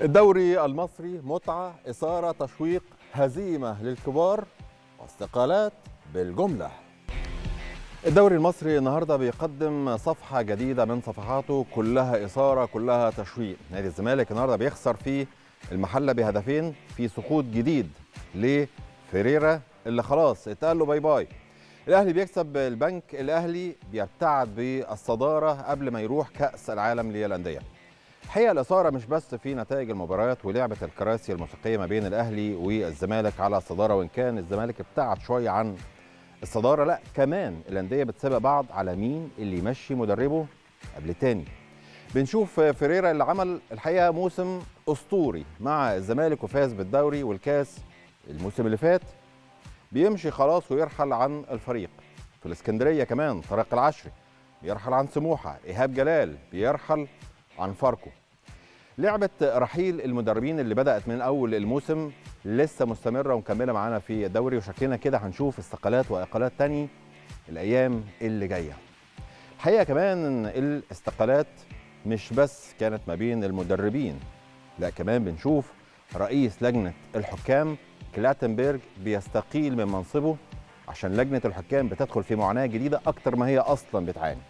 الدوري المصري متعة إثارة تشويق هزيمة للكبار واستقالات بالجملة الدوري المصري النهاردة بيقدم صفحة جديدة من صفحاته كلها إثارة كلها تشويق نادي الزمالك النهاردة بيخسر في المحلة بهدفين في سقوط جديد لفريرا اللي خلاص اتقال له باي باي الاهلي بيكسب البنك الاهلي بيبتعد بالصداره قبل ما يروح كاس العالم للانديه الحقيقه الاثاره مش بس في نتائج المباريات ولعبه الكراسي الموسيقيه ما بين الاهلي والزمالك على الصداره وان كان الزمالك ابتعد شويه عن الصداره لا كمان الانديه بتسابق بعض على مين اللي يمشي مدربه قبل تاني بنشوف فيريرا اللي عمل الحقيقه موسم اسطوري مع الزمالك وفاز بالدوري والكاس الموسم اللي فات بيمشي خلاص ويرحل عن الفريق في الاسكندريه كمان طارق العشري بيرحل عن سموحه ايهاب جلال بيرحل عن فاركو لعبة رحيل المدربين اللي بدأت من أول الموسم لسه مستمرة ومكملة معانا في الدوري وشكلنا كده هنشوف استقالات وإقالات تاني الأيام اللي جاية الحقيقة كمان الاستقالات مش بس كانت ما بين المدربين لا كمان بنشوف رئيس لجنة الحكام كلاتنبرج بيستقيل من منصبه عشان لجنة الحكام بتدخل في معاناة جديدة أكتر ما هي أصلا بتعاني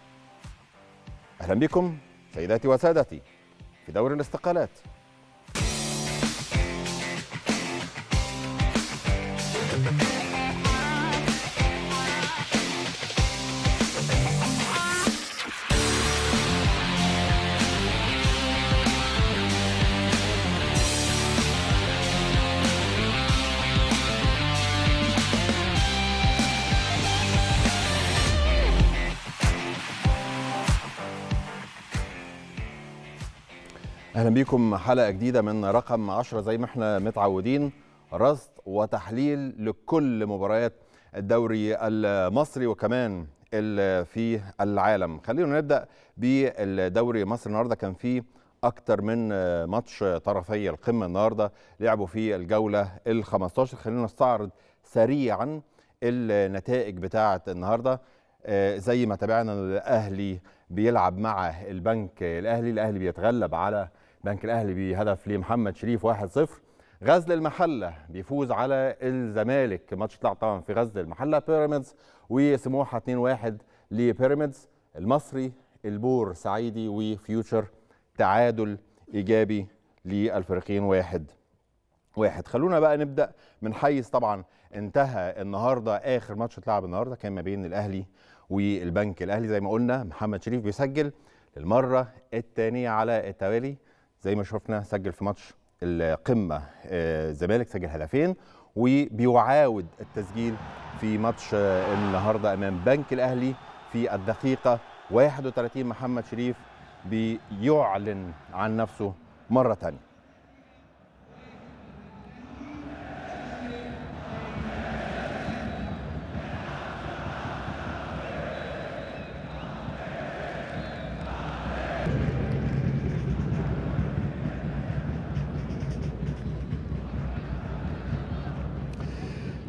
أهلا بكم سيداتي وسادتي في دور الاستقالات بكم حلقة جديدة من رقم 10 زي ما احنا متعودين رصد وتحليل لكل مباريات الدوري المصري وكمان في العالم خلينا نبدأ بالدوري المصري النهاردة كان فيه أكتر من ماتش طرفي القمة النهاردة لعبوا في الجولة ال 15 خلينا نستعرض سريعا النتائج بتاعة النهاردة آه، زي ما تابعنا الأهلي بيلعب مع البنك الأهلي الأهلي بيتغلب على بنك الاهلي بهدف لمحمد شريف 1-0 غزل المحله بيفوز على الزمالك ماتش طلع طبعا في غزل المحله بيراميدز وسموحه 2-1 لبيراميدز المصري البور سعيدي وفيوتشر تعادل ايجابي للفريقين واحد واحد خلونا بقى نبدا من حيث طبعا انتهى النهارده اخر ماتش اتلعب النهارده كان ما بين الاهلي والبنك الاهلي زي ما قلنا محمد شريف بيسجل للمره الثانيه على التوالي زي ما شفنا سجل في ماتش القمه الزمالك آه، سجل هدفين وبيعاود التسجيل في ماتش آه، النهارده امام بنك الاهلي في الدقيقه 31 محمد شريف بيعلن عن نفسه مره ثانيه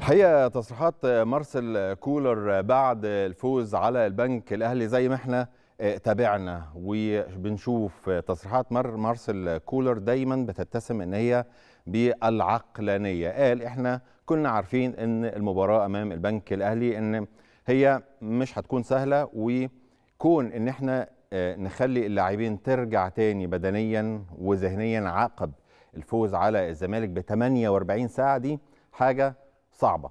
الحقيقه تصريحات مارسيل كولر بعد الفوز على البنك الاهلي زي ما احنا تابعنا وبنشوف تصريحات مر مارسيل كولر دايما بتتسم ان هي بالعقلانيه قال احنا كنا عارفين ان المباراه امام البنك الاهلي ان هي مش هتكون سهله وكون ان احنا آه، نخلي اللاعبين ترجع تاني بدنيا وذهنيا عقب الفوز على الزمالك ب 48 ساعه دي حاجه صعبه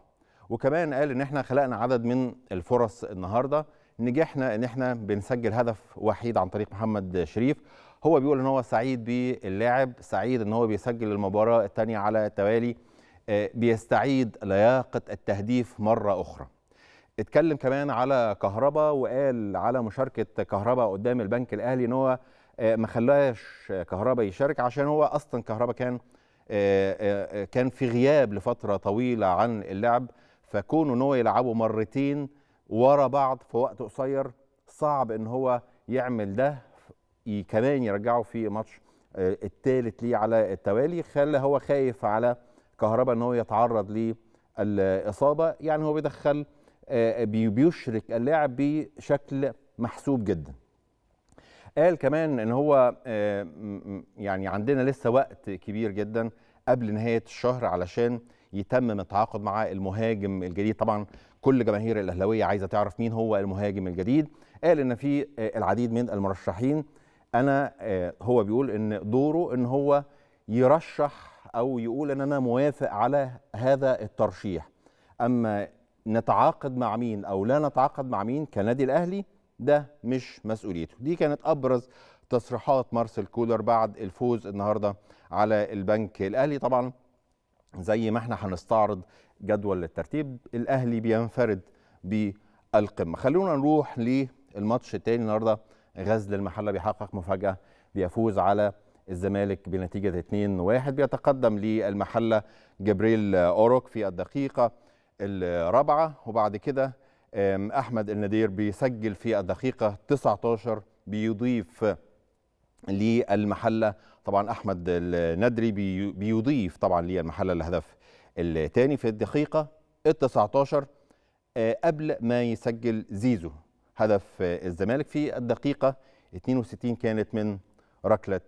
وكمان قال ان احنا خلقنا عدد من الفرص النهارده نجحنا ان احنا بنسجل هدف وحيد عن طريق محمد شريف هو بيقول ان هو سعيد باللاعب سعيد ان هو بيسجل المباراه الثانيه على التوالي آه، بيستعيد لياقه التهديف مره اخرى اتكلم كمان على كهربا وقال على مشاركه كهربا قدام البنك الاهلي ان هو آه، ما خلاش كهربا يشارك عشان هو اصلا كهربا كان آه، آه، آه، كان في غياب لفتره طويله عن اللعب فكونه ان هو يلعبه مرتين ورا بعض في وقت قصير صعب ان هو يعمل ده كمان يرجعه في ماتش الثالث ليه على التوالي خلى هو خايف على كهربا ان هو يتعرض للاصابه يعني هو بيدخل بيشرك اللاعب بشكل محسوب جدا قال كمان ان هو آه، يعني عندنا لسه وقت كبير جدا قبل نهايه الشهر علشان يتمم التعاقد مع المهاجم الجديد طبعا كل جماهير الاهلاويه عايزه تعرف مين هو المهاجم الجديد قال ان في آه، العديد من المرشحين انا آه، هو بيقول ان دوره ان هو يرشح او يقول ان انا موافق على هذا الترشيح اما نتعاقد مع مين او لا نتعاقد مع مين كنادي الاهلي ده مش مسؤوليته دي كانت ابرز تصريحات مارسيل كولر بعد الفوز النهارده على البنك الاهلي طبعا زي ما احنا هنستعرض جدول الترتيب الاهلي بينفرد بالقمه خلونا نروح للماتش الثاني النهارده غزل المحله بيحقق مفاجاه بيفوز على الزمالك بنتيجه 2-1 بيتقدم للمحله جبريل اوروك في الدقيقه الرابعه وبعد كده احمد الندير بيسجل في الدقيقه 19 بيضيف للمحله طبعا احمد الندري بيضيف طبعا للمحله الهدف الثاني في الدقيقه ال 19 أه، قبل ما يسجل زيزو هدف الزمالك في الدقيقه 62 كانت من ركله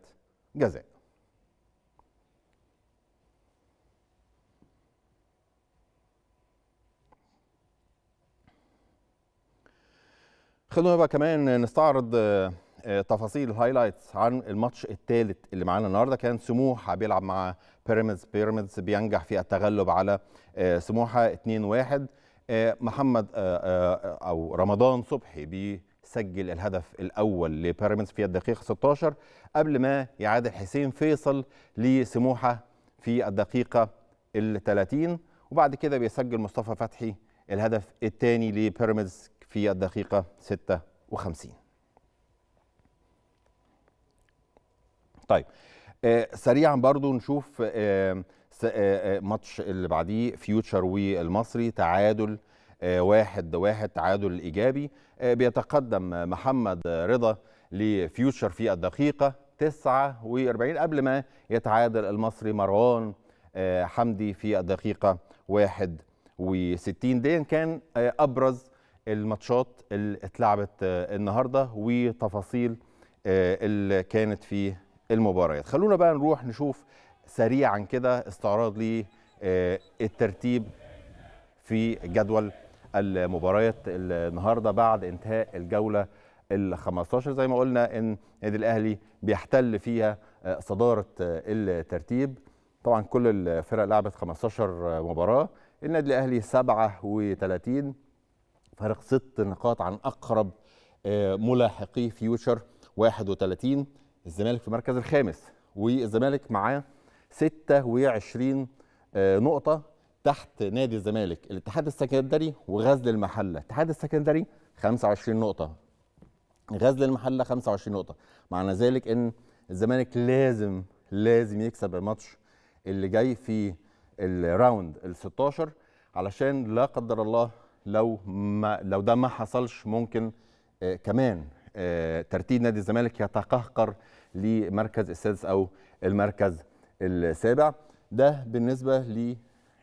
جزاء خلونا بقى كمان نستعرض آه، تفاصيل الهايلايتس عن الماتش الثالث اللي معانا النهارده كان سموحه بيلعب مع بيراميدز بيراميدز بينجح في التغلب على آه، سموحه 2-1 آه، محمد او رمضان صبحي بيسجل الهدف الاول لبيراميدز في الدقيقه 16 قبل ما يعادل حسين فيصل لسموحه في الدقيقه ال 30 وبعد كده بيسجل مصطفى فتحي الهدف الثاني لبيراميدز في الدقيقة 56 طيب آه، سريعا برضو نشوف آه، آه، ماتش اللي بعديه فيوتشر والمصري تعادل واحد واحد تعادل إيجابي بيتقدم محمد رضا لفيوتشر في الدقيقة 49 قبل ما يتعادل المصري مروان حمدي في الدقيقة 61 دي كان أبرز الماتشات اللي اتلعبت آه، النهارده وتفاصيل آه، اللي كانت في المباريات خلونا بقى نروح نشوف سريعا كده استعراض للترتيب آه، في جدول المباريات النهارده بعد انتهاء الجوله ال 15 زي ما قلنا ان النادي الاهلي بيحتل فيها صداره الترتيب طبعا كل الفرق لعبت 15 مباراه النادي الاهلي 37 فارق ست نقاط عن أقرب آه، ملاحقي فيوتشر 31 الزمالك في المركز الخامس والزمالك معاه 26 آه، نقطة تحت نادي الزمالك الاتحاد السكندري وغزل المحلة الاتحاد السكندري 25 نقطة غزل المحلة 25 نقطة معنى ذلك ان الزمالك لازم لازم يكسب الماتش اللي جاي في الراوند ال 16 علشان لا قدر الله لو ما لو ده ما حصلش ممكن آه، كمان آه، ترتيب نادي الزمالك يتقهقر لمركز السادس او المركز السابع ده بالنسبه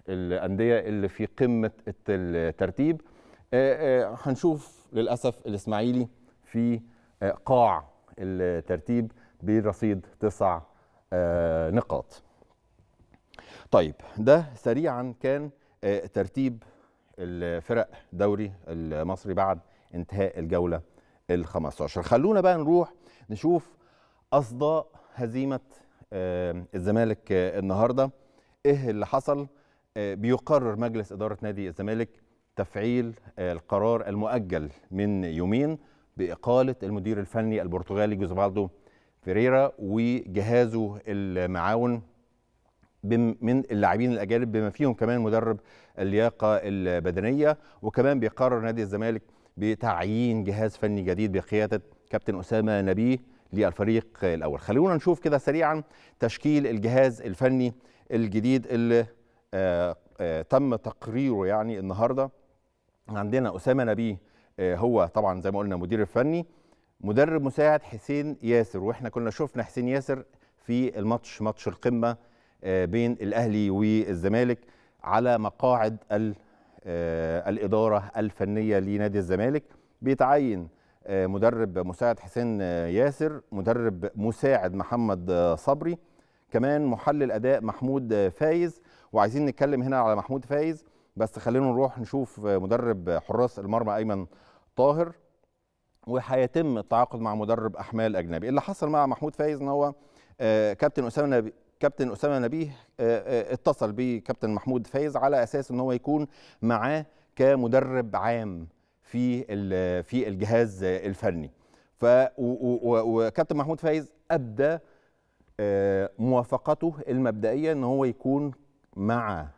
للانديه اللي في قمه الترتيب آه، هنشوف للاسف الاسماعيلي في قاع الترتيب برصيد تسع نقاط طيب ده سريعا كان ترتيب الفرق دوري المصري بعد انتهاء الجولة ال 15 خلونا بقى نروح نشوف أصداء هزيمة آه، الزمالك آه، النهاردة إيه اللي حصل آه، بيقرر مجلس إدارة نادي الزمالك تفعيل القرار المؤجل من يومين بإقالة المدير الفني البرتغالي جوزفالدو فيريرا وجهازه المعاون من اللاعبين الاجانب بما فيهم كمان مدرب اللياقه البدنيه وكمان بيقرر نادي الزمالك بتعيين جهاز فني جديد بقياده كابتن اسامه نبيه للفريق الاول خلونا نشوف كده سريعا تشكيل الجهاز الفني الجديد اللي آآ آه، آآ آه، تم تقريره يعني النهارده عندنا اسامه نبيه آه، هو طبعا زي ما قلنا مدير الفني مدرب مساعد حسين ياسر واحنا كنا شفنا حسين ياسر في الماتش ماتش القمه آه، بين الاهلي والزمالك على مقاعد آه، الاداره الفنيه لنادي الزمالك بيتعين آه، مدرب مساعد حسين ياسر مدرب مساعد محمد صبري كمان محلل اداء محمود فايز وعايزين نتكلم هنا على محمود فايز بس خلينا نروح نشوف مدرب حراس المرمى ايمن طاهر وهيتم التعاقد مع مدرب احمال اجنبي اللي حصل مع محمود فايز ان هو كابتن اسامه كابتن اسامه نبيه آه، آه، اتصل بكابتن محمود فايز على اساس ان هو يكون معاه كمدرب عام في في الجهاز الفني ف وكابتن محمود فايز ابدى آه، موافقته المبدئيه ان هو يكون مع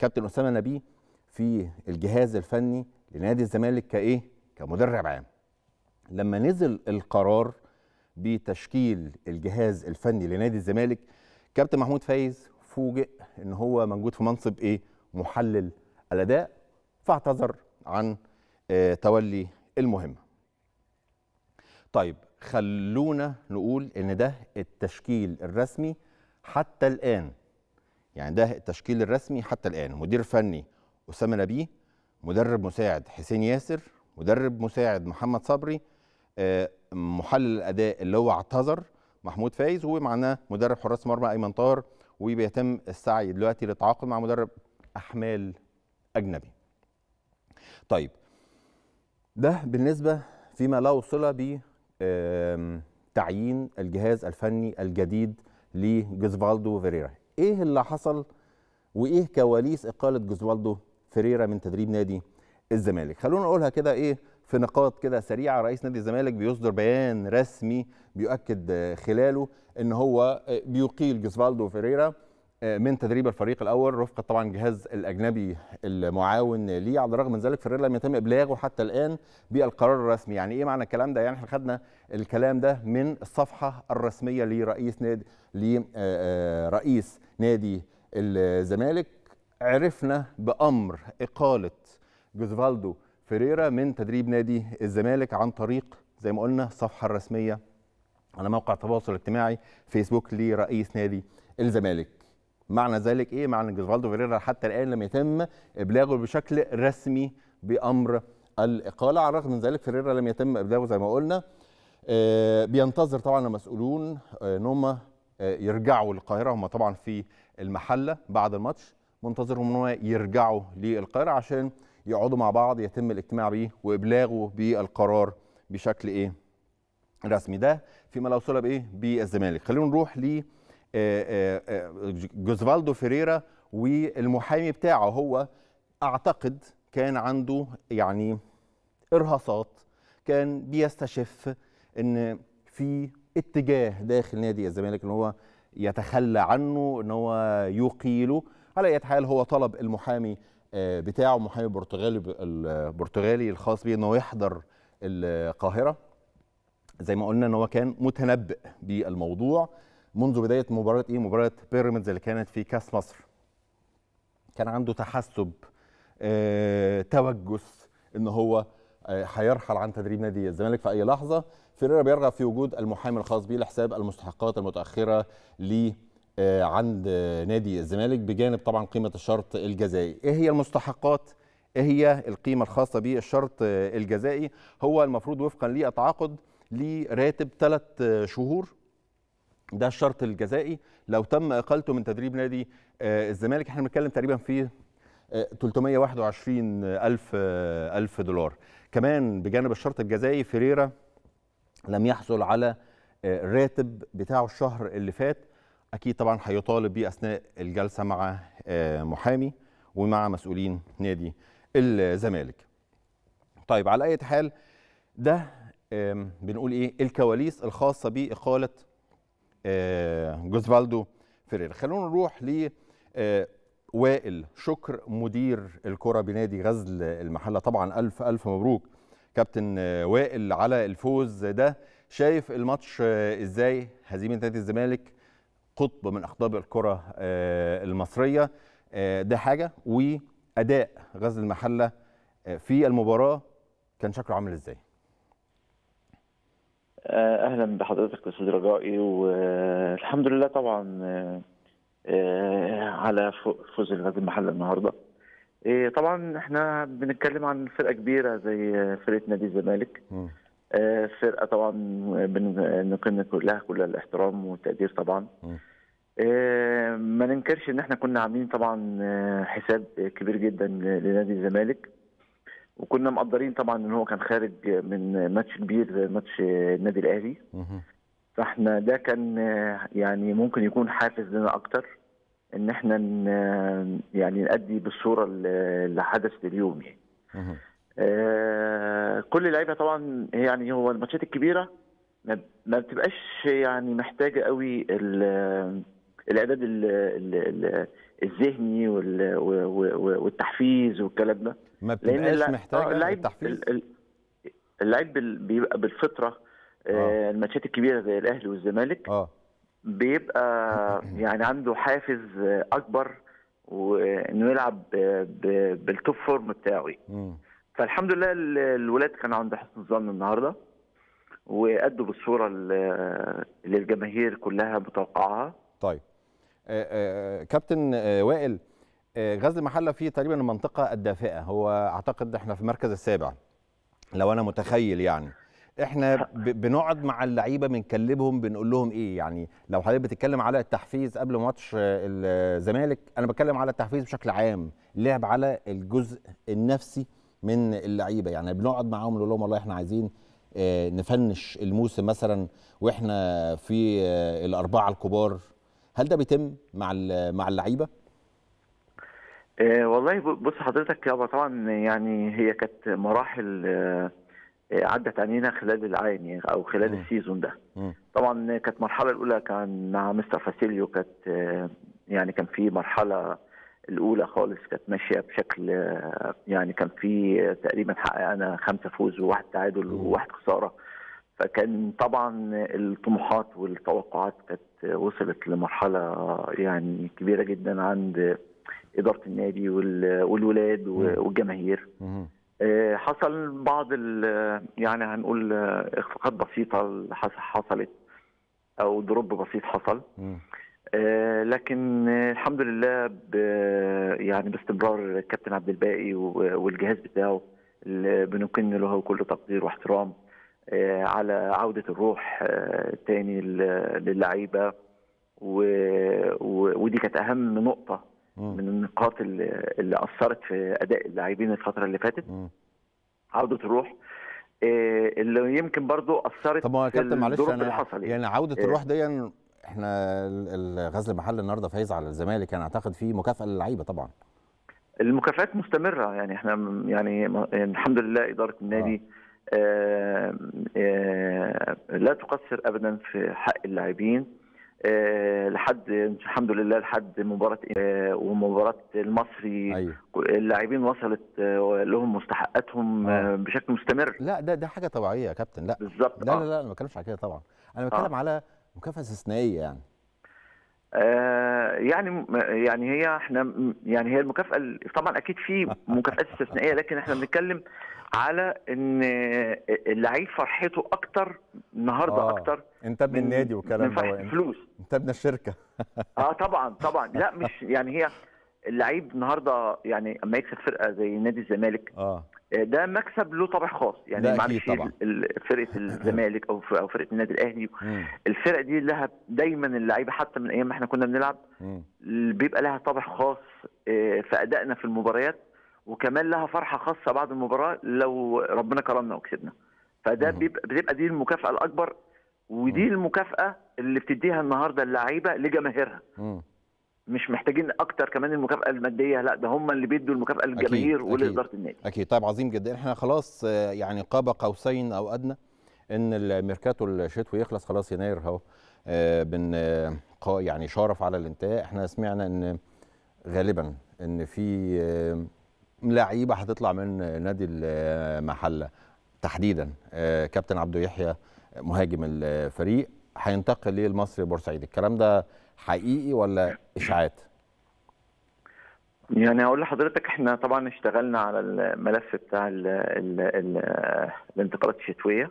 كابتن اسامه نبيه في الجهاز الفني لنادي الزمالك كايه كمدرب عام لما نزل القرار بتشكيل الجهاز الفني لنادي الزمالك كابتن محمود فايز فوجئ ان هو موجود في منصب ايه محلل الاداء فاعتذر عن آه، تولي المهمه طيب خلونا نقول ان ده التشكيل الرسمي حتى الان يعني ده التشكيل الرسمي حتى الان مدير فني اسامه نبيه مدرب مساعد حسين ياسر مدرب مساعد محمد صبري آه، محلل الاداء اللي هو اعتذر محمود فايز ومعنا مدرب حراس مرمى ايمن طاهر وبيتم السعي دلوقتي للتعاقد مع مدرب احمال اجنبي. طيب ده بالنسبه فيما لا صله ب تعيين الجهاز الفني الجديد لجوزفالدو فيريرا. ايه اللي حصل وايه كواليس اقاله جوزفالدو فيريرا من تدريب نادي الزمالك؟ خلونا اقولها كده ايه في نقاط كده سريعه رئيس نادي الزمالك بيصدر بيان رسمي بيؤكد خلاله ان هو آه، بيقيل جوزفالدو فيريرا آه، من تدريب الفريق الاول رفقه طبعا جهاز الاجنبي المعاون ليه على الرغم من ذلك فيريرا لم يتم ابلاغه حتى الان بالقرار الرسمي يعني ايه معنى الكلام ده يعني احنا خدنا الكلام ده من الصفحه الرسميه لرئيس نادي لرئيس آه، نادي الزمالك عرفنا بامر اقاله جوزفالدو فيريرا من تدريب نادي الزمالك عن طريق زي ما قلنا الصفحه الرسميه على موقع التواصل الاجتماعي فيسبوك لرئيس نادي الزمالك معنى ذلك ايه معنى ان جوزفالدو فيريرا حتى الان لم يتم ابلاغه بشكل رسمي بامر الاقاله على الرغم من ذلك فيريرا لم يتم ابلاغه زي ما قلنا آه، بينتظر طبعا المسؤولون آه، ان هم آه، يرجعوا للقاهره هم طبعا في المحله بعد الماتش منتظرهم ان هم يرجعوا للقاهره عشان يقعدوا مع بعض يتم الاجتماع بيه وابلاغه بالقرار بشكل ايه رسمي ده فيما لو صله بايه بالزمالك خلينا نروح ل جوزفالدو فيريرا والمحامي بتاعه هو اعتقد كان عنده يعني ارهاصات كان بيستشف ان في اتجاه داخل نادي الزمالك ان هو يتخلى عنه ان هو يقيله على اي حال هو طلب المحامي آه، بتاعه محامي البرتغالي البرتغالي الخاص بيه انه يحضر القاهره زي ما قلنا ان هو كان متنبئ بالموضوع منذ بدايه مباراه ايه مباراه بيراميدز اللي كانت في كاس مصر كان عنده تحسب آه، توجس ان هو آه، هيرحل عن تدريب نادي الزمالك في اي لحظه فيريرا بيرغب في وجود المحامي الخاص بيه لحساب المستحقات المتاخره ليه آه، عند نادي الزمالك بجانب طبعا قيمه الشرط الجزائي ايه هي المستحقات ايه هي القيمه الخاصه بالشرط الجزائي هو المفروض وفقا للتعاقد لراتب ثلاث شهور ده الشرط الجزائي لو تم اقالته من تدريب نادي آه، الزمالك احنا بنتكلم تقريبا في 321 آه، ألف ألف دولار كمان بجانب الشرط الجزائي فريرة لم يحصل على الراتب بتاعه الشهر اللي فات اكيد طبعا هيطالب بيه اثناء الجلسه مع آه، محامي ومع مسؤولين نادي الزمالك. طيب على اي حال ده آه، بنقول ايه الكواليس الخاصه باقاله آه، جوزفالدو فيرير. خلونا نروح ل وائل شكر مدير الكره بنادي غزل المحله طبعا الف الف مبروك كابتن وائل على الفوز ده شايف الماتش ازاي هزيمه نادي الزمالك قطب من اقطاب الكره آه، المصريه آه، ده حاجه واداء غزل المحله آه، في المباراه كان شكله عامل ازاي؟ اهلا بحضرتك استاذ رجائي والحمد لله طبعا على فوز غزل المحله النهارده طبعا احنا بنتكلم عن فرقه كبيره زي فرقه نادي الزمالك آه، فرقه طبعا بنقدم لها كل الاحترام والتقدير طبعا آه، ما ننكرش ان احنا كنا عاملين طبعا آه، حساب كبير جدا لنادي الزمالك وكنا مقدرين طبعا ان هو كان خارج من ماتش كبير ماتش النادي الاهلي فاحنا ده كان يعني ممكن يكون حافز لنا اكتر ان احنا يعني نأدي بالصوره اللي حدثت اليوم يعني آه، كل اللعيبه طبعا يعني هو الماتشات الكبيره ما بتبقاش يعني محتاجه قوي الاعداد الذهني والتحفيز والكلام ده ما بتبقاش محتاجه آه، اللعيب التحفيز اللعيب بيبقى بالفطره آه،, آه. الماتشات الكبيره زي الاهلي والزمالك آه. بيبقى يعني عنده حافز اكبر وانه يلعب بالتوب فورم بتاعه فالحمد لله الولاد كانوا عند حسن الظن النهارده وادوا بالصوره اللي الجماهير كلها بتوقعها طيب آه، آه، آه، كابتن وائل غزل المحله في تقريبا المنطقه الدافئه هو اعتقد احنا في المركز السابع لو انا متخيل يعني احنا بنقعد مع اللعيبه بنكلمهم بنقول لهم ايه يعني لو حضرتك بتتكلم على التحفيز قبل ماتش الزمالك انا بتكلم على التحفيز بشكل عام لعب على الجزء النفسي من اللعيبه يعني بنقعد معاهم نقول لهم والله احنا عايزين آه، نفنش الموسم مثلا واحنا في آه، الاربعه الكبار هل ده بيتم مع مع اللعيبه؟ آه، والله بص حضرتك يابا طبعا يعني هي كانت مراحل عدت علينا خلال العام يعني او خلال م. السيزون ده م. طبعا كانت المرحله الاولى كان مع مستر فاسيليو كانت يعني كان في مرحله الاولى خالص كانت ماشيه بشكل يعني كان في تقريبا حققنا خمسه فوز وواحد تعادل وواحد خساره فكان طبعا الطموحات والتوقعات كانت وصلت لمرحله يعني كبيره جدا عند اداره النادي والولاد والجماهير آه، حصل بعض يعني هنقول اخفاقات بسيطه حصلت او دروب بسيط حصل آه، لكن الحمد لله يعني باستمرار الكابتن عبد الباقي والجهاز بتاعه اللي بنكن له كل تقدير واحترام آه، على عودة الروح آه، تاني للعيبة ودي كانت أهم نقطة من النقاط اللي أثرت في أداء اللاعبين الفترة اللي فاتت عودة الروح اللي يمكن برضو أثرت طب ما يا كابتن معلش أنا يعني عودة الروح دي احنا غزل المحل النهارده فايز على الزمالك انا يعني اعتقد في مكافاه للعيبه طبعا المكافآت مستمرة يعني احنا يعني الحمد لله إدارة النادي آه. آه. آه لا تقصر أبدا في حق اللاعبين آه لحد الحمد لله لحد مباراة آه ومباراة المصري أيوه. اللاعبين وصلت آه لهم مستحقاتهم آه. آه. بشكل مستمر لا ده ده حاجة طبيعية يا كابتن لا بالظبط لا, آه. لا لا لا أنا ما بتكلمش على كده طبعا أنا بتكلم آه. على مكافأة استثنائية يعني آه، يعني يعني هي احنا يعني هي المكافاه طبعا اكيد في مكافآت استثنائيه لكن احنا بنتكلم على ان اللعيب فرحته اكتر النهارده آه. اكتر انت ابن النادي والكلام ده فلوس انت ابن الشركه اه طبعا طبعا لا مش يعني هي اللعيب النهارده يعني اما يكسب فرقه زي نادي الزمالك آه. آه، ده مكسب له طابع خاص يعني معلش فرقه الزمالك او او فرقه النادي الاهلي الفرق دي لها دايما اللعيبه حتى من ايام ما احنا كنا بنلعب بيبقى لها طابع خاص آه، في ادائنا في المباريات وكمان لها فرحه خاصه بعد المباراه لو ربنا كرمنا وكسبنا فده بيبقى بتبقى دي المكافاه الاكبر ودي المكافاه اللي بتديها النهارده اللعيبه لجماهيرها مش محتاجين اكتر كمان المكافاه الماديه لا ده هم اللي بيدوا المكافاه للجماهير ولاداره النادي اكيد طيب عظيم جدا احنا خلاص آه، يعني قاب قوسين او ادنى ان الميركاتو الشتوي يخلص خلاص يناير اهو آه، بن آه، يعني شارف على الانتهاء احنا سمعنا ان غالبا ان في لعيبه هتطلع من نادي المحله تحديدا كابتن عبدو يحيى مهاجم الفريق هينتقل للمصري بورسعيد الكلام ده حقيقي ولا اشاعات؟ يعني اقول لحضرتك احنا طبعا اشتغلنا على الملف بتاع الـ الـ الـ الانتقالات الشتويه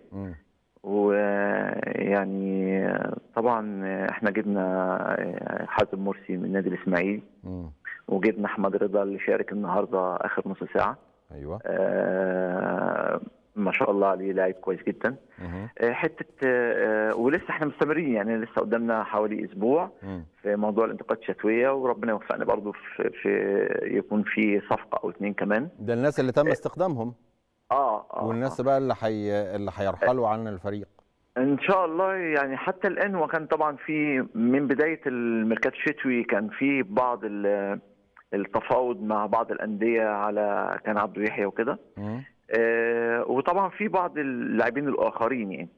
ويعني طبعا احنا جبنا حازم مرسي من نادي الاسماعيلي وجبنا احمد رضا اللي شارك النهارده اخر نص ساعه ايوه آه ما شاء الله عليه لاعب كويس جدا آه، حته آه، آه، ولسه احنا مستمرين يعني لسه قدامنا حوالي اسبوع في موضوع الانتقاد الشتويه وربنا يوفقنا برضه في, في يكون في صفقه او اثنين كمان ده الناس اللي تم استخدامهم اه, آه والناس آه. بقى اللي حي... اللي هيرحلوا عن الفريق ان شاء الله يعني حتى الان وكان طبعا في من بدايه الميركاتو الشتوي كان في بعض التفاوض مع بعض الانديه على كان عبده يحيى وكده آه، وطبعا في بعض اللاعبين الاخرين يعني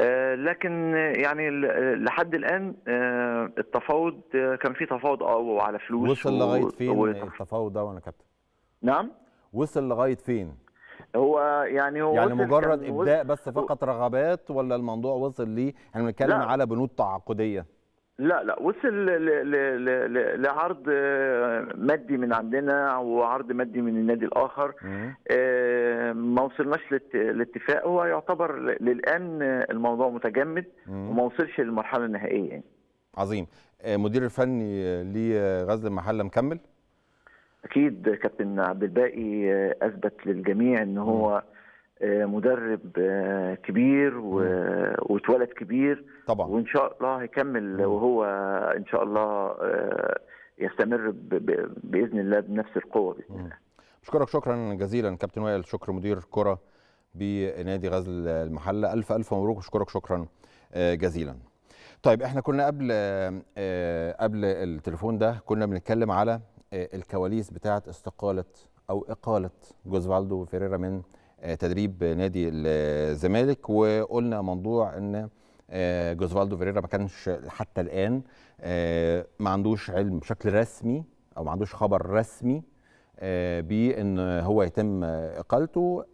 آه، لكن يعني لحد الان آه، التفاوض كان في تفاوض اه على فلوس وصل لغايه فين و... التفاوض ده وانا كابتن نعم وصل لغايه فين هو يعني هو يعني مجرد ابداء بس فقط رغبات ولا الموضوع وصل ليه احنا يعني بنتكلم على بنود تعاقديه لا لا وصل لعرض آه، مادي من عندنا وعرض مادي من النادي الاخر آه، ما وصلناش لاتفاق هو يعتبر للان الموضوع متجمد وما وصلش للمرحله النهائيه يعني. عظيم آه، مدير الفني لغزل المحله مكمل اكيد كابتن عبد الباقي اثبت للجميع ان هو آه، مدرب آه، كبير واتولد كبير طبعا وان شاء الله هيكمل وهو ان شاء الله آه، يستمر باذن الله بنفس القوه باذن الله اشكرك شكرا جزيلا كابتن وائل شكر مدير كره بنادي غزل المحله الف الف مبروك اشكرك شكرا جزيلا طيب احنا كنا قبل قبل التليفون ده كنا بنتكلم على الكواليس بتاعه استقاله او اقاله جوزفالدو فيريرا من آه، تدريب نادي الزمالك وقلنا موضوع ان آه، جوزفالدو فيريرا ما كانش حتى الان آه، ما عندوش علم بشكل رسمي او ما عندوش خبر رسمي بان هو يتم اقالته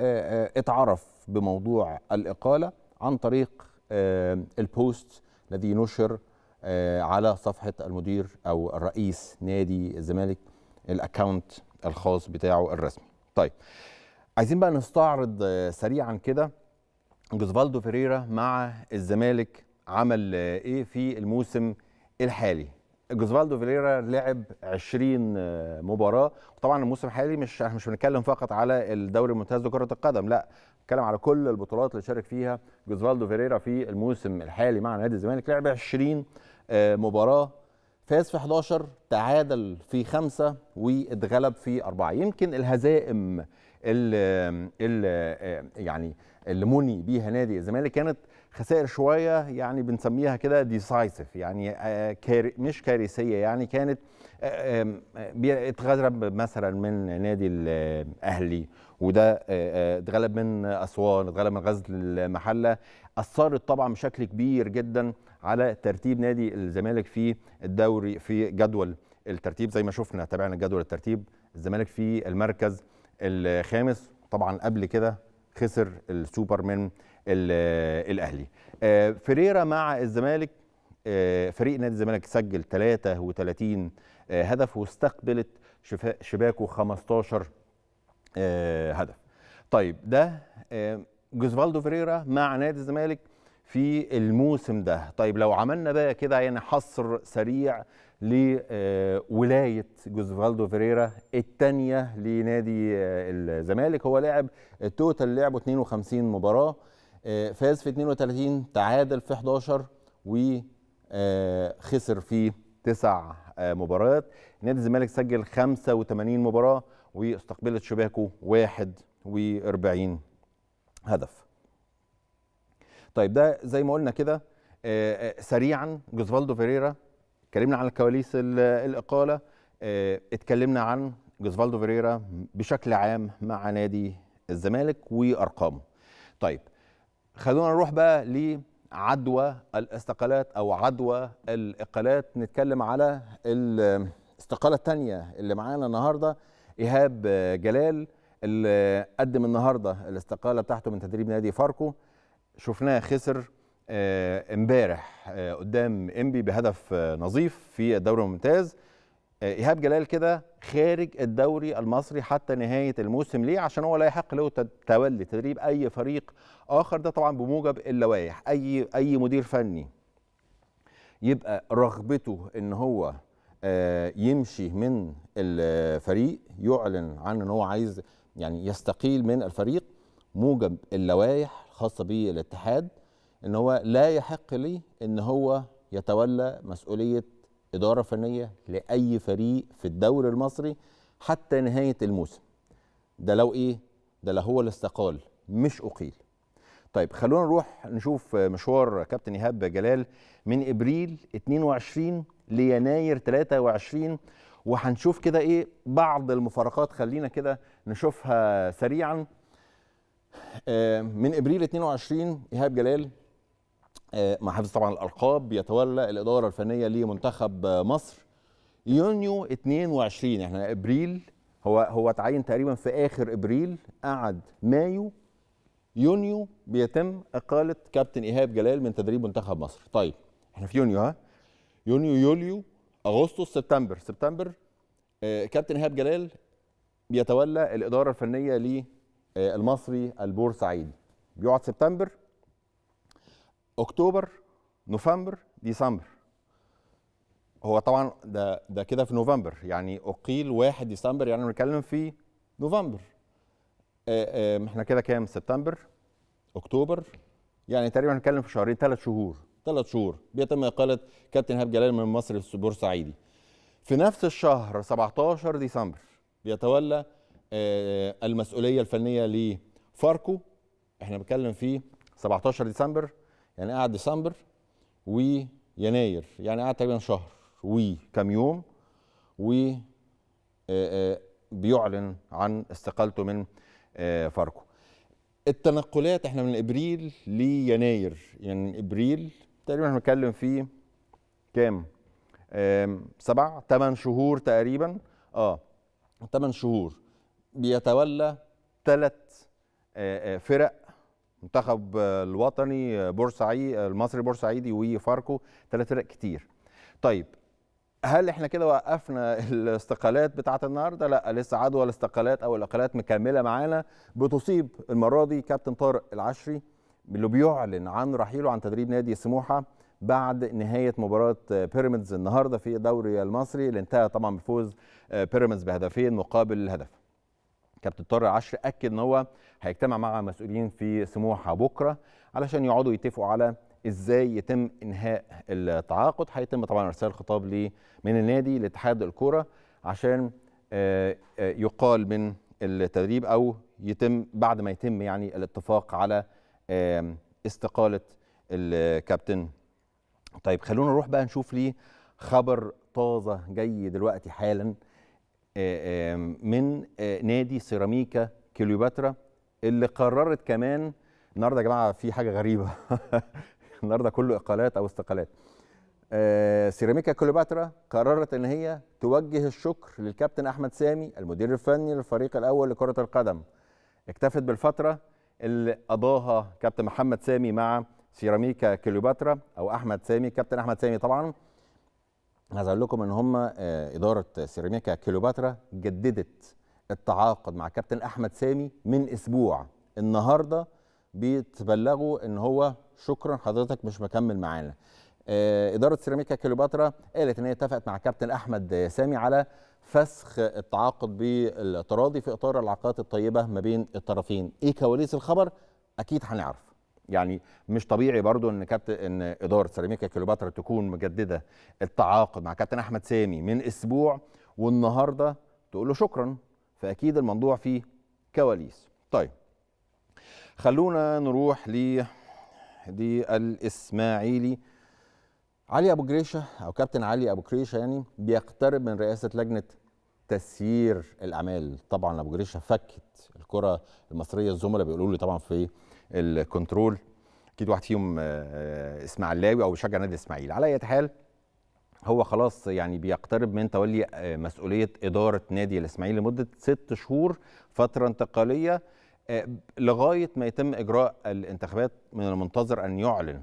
اتعرف بموضوع الاقاله عن طريق البوست الذي نشر على صفحه المدير او الرئيس نادي الزمالك الاكونت الخاص بتاعه الرسمي طيب عايزين بقى نستعرض آه، سريعا كده جوزفالدو فيريرا مع الزمالك عمل آه، ايه في الموسم الحالي جوزفالدو فيريرا لعب 20 آه، مباراه وطبعا الموسم الحالي مش احنا مش بنتكلم فقط على الدوري الممتاز لكره القدم لا بنتكلم على كل البطولات اللي شارك فيها جوزفالدو فيريرا في الموسم الحالي مع نادي الزمالك لعب 20 مباراه فاز في 11 تعادل في خمسة واتغلب في أربعة يمكن الهزائم ال ال يعني اللي مني بيها نادي الزمالك كانت خسائر شويه يعني بنسميها كده ديسايسيف يعني مش كارثيه يعني كانت اتغلب مثلا من نادي الاهلي وده اتغلب من اسوان اتغلب من غزل المحله اثرت طبعا بشكل كبير جدا على ترتيب نادي الزمالك في الدوري في جدول الترتيب زي ما شفنا تابعنا جدول الترتيب الزمالك في المركز الخامس طبعا قبل كده خسر السوبر من الاهلي آه، فريرا مع الزمالك آه، فريق نادي الزمالك سجل 33 آه، هدف واستقبلت شباكه 15 هدف طيب ده جوزفالدو فريرا مع نادي الزمالك في الموسم ده طيب لو عملنا بقى كده يعني حصر سريع لولايه جوزفالدو فيريرا الثانيه لنادي آه، الزمالك هو لعب التوتال لعبه 52 مباراه آه، فاز في 32 تعادل في 11 وخسر آه، في 9 مباريات نادي الزمالك سجل 85 مباراه واستقبلت شباكه 41 هدف طيب ده زي ما قلنا كده سريعا جوزفالدو فيريرا اتكلمنا عن الكواليس الاقاله آه، اتكلمنا عن جوزفالدو فيريرا بشكل عام مع نادي الزمالك وارقامه طيب خلونا نروح بقى لعدوى الاستقالات او عدوى الاقالات نتكلم على الاستقاله الثانيه اللي معانا النهارده ايهاب جلال اللي قدم النهارده الاستقاله بتاعته من تدريب نادي فاركو شفناه خسر آه، امبارح آه، قدام انبي بهدف آه، نظيف في الدوري الممتاز ايهاب جلال كده خارج الدوري المصري حتى نهايه الموسم ليه عشان هو لا يحق له تولي تدريب اي فريق اخر ده طبعا بموجب اللوائح اي اي مدير فني يبقى رغبته ان هو يمشي من الفريق يعلن عن ان هو عايز يعني يستقيل من الفريق موجب اللوائح الخاصه بالاتحاد ان هو لا يحق لي ان هو يتولى مسؤوليه اداره فنيه لاي فريق في الدوري المصري حتى نهايه الموسم ده لو ايه ده لو هو اللي استقال مش اقيل طيب خلونا نروح نشوف مشوار كابتن ايهاب جلال من ابريل 22 ليناير 23 وهنشوف كده ايه بعض المفارقات خلينا كده نشوفها سريعا آه، من ابريل 22 ايهاب جلال آه، مع حفظ طبعا الالقاب بيتولى الاداره الفنيه لمنتخب مصر يونيو 22 احنا ابريل هو هو اتعين تقريبا في اخر ابريل قعد مايو يونيو بيتم اقاله كابتن ايهاب جلال من تدريب منتخب مصر طيب احنا في يونيو ها يونيو يوليو اغسطس سبتمبر سبتمبر آه، كابتن ايهاب جلال بيتولى الاداره الفنيه للمصري البورسعيدي بيقعد سبتمبر اكتوبر نوفمبر ديسمبر هو طبعا ده ده كده في نوفمبر يعني اقيل 1 ديسمبر يعني بنتكلم في نوفمبر آه، آه، احنا كده كام سبتمبر اكتوبر يعني تقريبا بنتكلم في شهرين ثلاث شهور ثلاث شهور بيتم اقاله كابتن هاب جلال من مصر بورسعيدي في نفس الشهر 17 ديسمبر بيتولى آه، المسؤوليه الفنيه لفاركو احنا بنتكلم في 17 ديسمبر يعني قعد ديسمبر ويناير يعني قعد تقريبا شهر وكم يوم و آه، آه، بيعلن عن استقالته من آه، فاركو التنقلات احنا من ابريل ليناير يعني ابريل تقريبا احنا بنتكلم في كام سبع ثمان شهور تقريبا اه ثمان شهور بيتولى ثلاث فرق منتخب الوطني بورسعيد المصري بورسعيدي وفاركو ثلاث فرق كتير طيب هل احنا كده وقفنا الاستقالات بتاعه النهارده لا لسه عدوى الاستقالات او الاقالات مكمله معانا بتصيب المره دي كابتن طارق العشري اللي بيعلن عن رحيله عن تدريب نادي سموحه بعد نهايه مباراه بيراميدز النهارده في الدوري المصري اللي انتهى طبعا بفوز آه، بيراميدز بهدفين مقابل هدف كابتن طارق عشر اكد ان هو هيجتمع مع مسؤولين في سموحه بكره علشان يقعدوا يتفقوا على ازاي يتم انهاء التعاقد هيتم طبعا ارسال خطاب من النادي لاتحاد الكوره عشان آه، آه، يقال من التدريب او يتم بعد ما يتم يعني الاتفاق على استقاله الكابتن طيب خلونا نروح بقى نشوف لي خبر طازه جاي دلوقتي حالا آه، من آه، نادي سيراميكا كليوباترا اللي قررت كمان النهارده يا جماعه في حاجه غريبه النهارده كله اقالات او استقالات آه، سيراميكا كليوباترا قررت ان هي توجه الشكر للكابتن احمد سامي المدير الفني للفريق الاول لكره القدم اكتفت بالفتره اللي قضاها كابتن محمد سامي مع سيراميكا كليوباترا او احمد سامي كابتن احمد سامي طبعا عايز اقول لكم ان هم آه، اداره سيراميكا كيلوباترا جددت التعاقد مع كابتن احمد سامي من اسبوع النهارده بيتبلغوا ان هو شكرا حضرتك مش مكمل معانا آه، اداره سيراميكا كيلوباترا قالت ان هي اتفقت مع كابتن احمد سامي على فسخ التعاقد بالتراضي في اطار العلاقات الطيبه ما بين الطرفين ايه كواليس الخبر اكيد هنعرف يعني مش طبيعي برضو ان كابتن ان اداره سيراميكا كليوباترا تكون مجدده التعاقد مع كابتن احمد سامي من اسبوع والنهارده تقول له شكرا فاكيد الموضوع فيه كواليس طيب خلونا نروح ل دي الاسماعيلي علي ابو جريشه او كابتن علي ابو جريشه يعني بيقترب من رئاسه لجنه تسيير الاعمال طبعا ابو جريشه فكت الكره المصريه الزملاء بيقولوا لي طبعا في الكنترول اكيد واحد فيهم آه، آه، اسماعيلاوي او بيشجع نادي الاسماعيلي على اي حال هو خلاص يعني بيقترب من تولي آه، مسؤوليه اداره نادي الاسماعيلي لمده ست شهور فتره انتقاليه لغايه ما يتم اجراء الانتخابات من المنتظر ان يعلن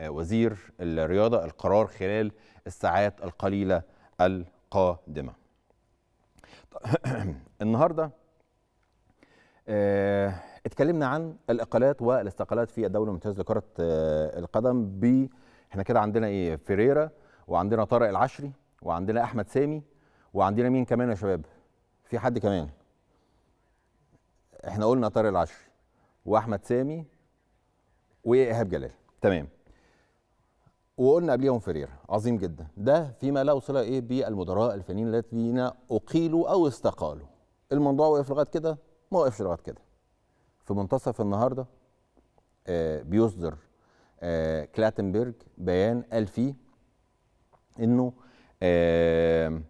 وزير الرياضه القرار خلال الساعات القليله القادمه. النهارده اتكلمنا عن الاقالات والاستقالات في الدوري الممتاز لكره آه، القدم ب احنا كده عندنا ايه فيريرا وعندنا طارق العشري وعندنا احمد سامي وعندنا مين كمان يا شباب في حد كمان احنا قلنا طارق العشري واحمد سامي وايهاب جلال تمام وقلنا قبليهم فيريرا عظيم جدا ده فيما لا صله ايه بالمدراء الفنيين الذين اقيلوا او استقالوا الموضوع وقف لغايه كده ما وقفش لغايه كده في منتصف النهارده آه، بيصدر آه، كلاتنبرج بيان قال فيه انه آه،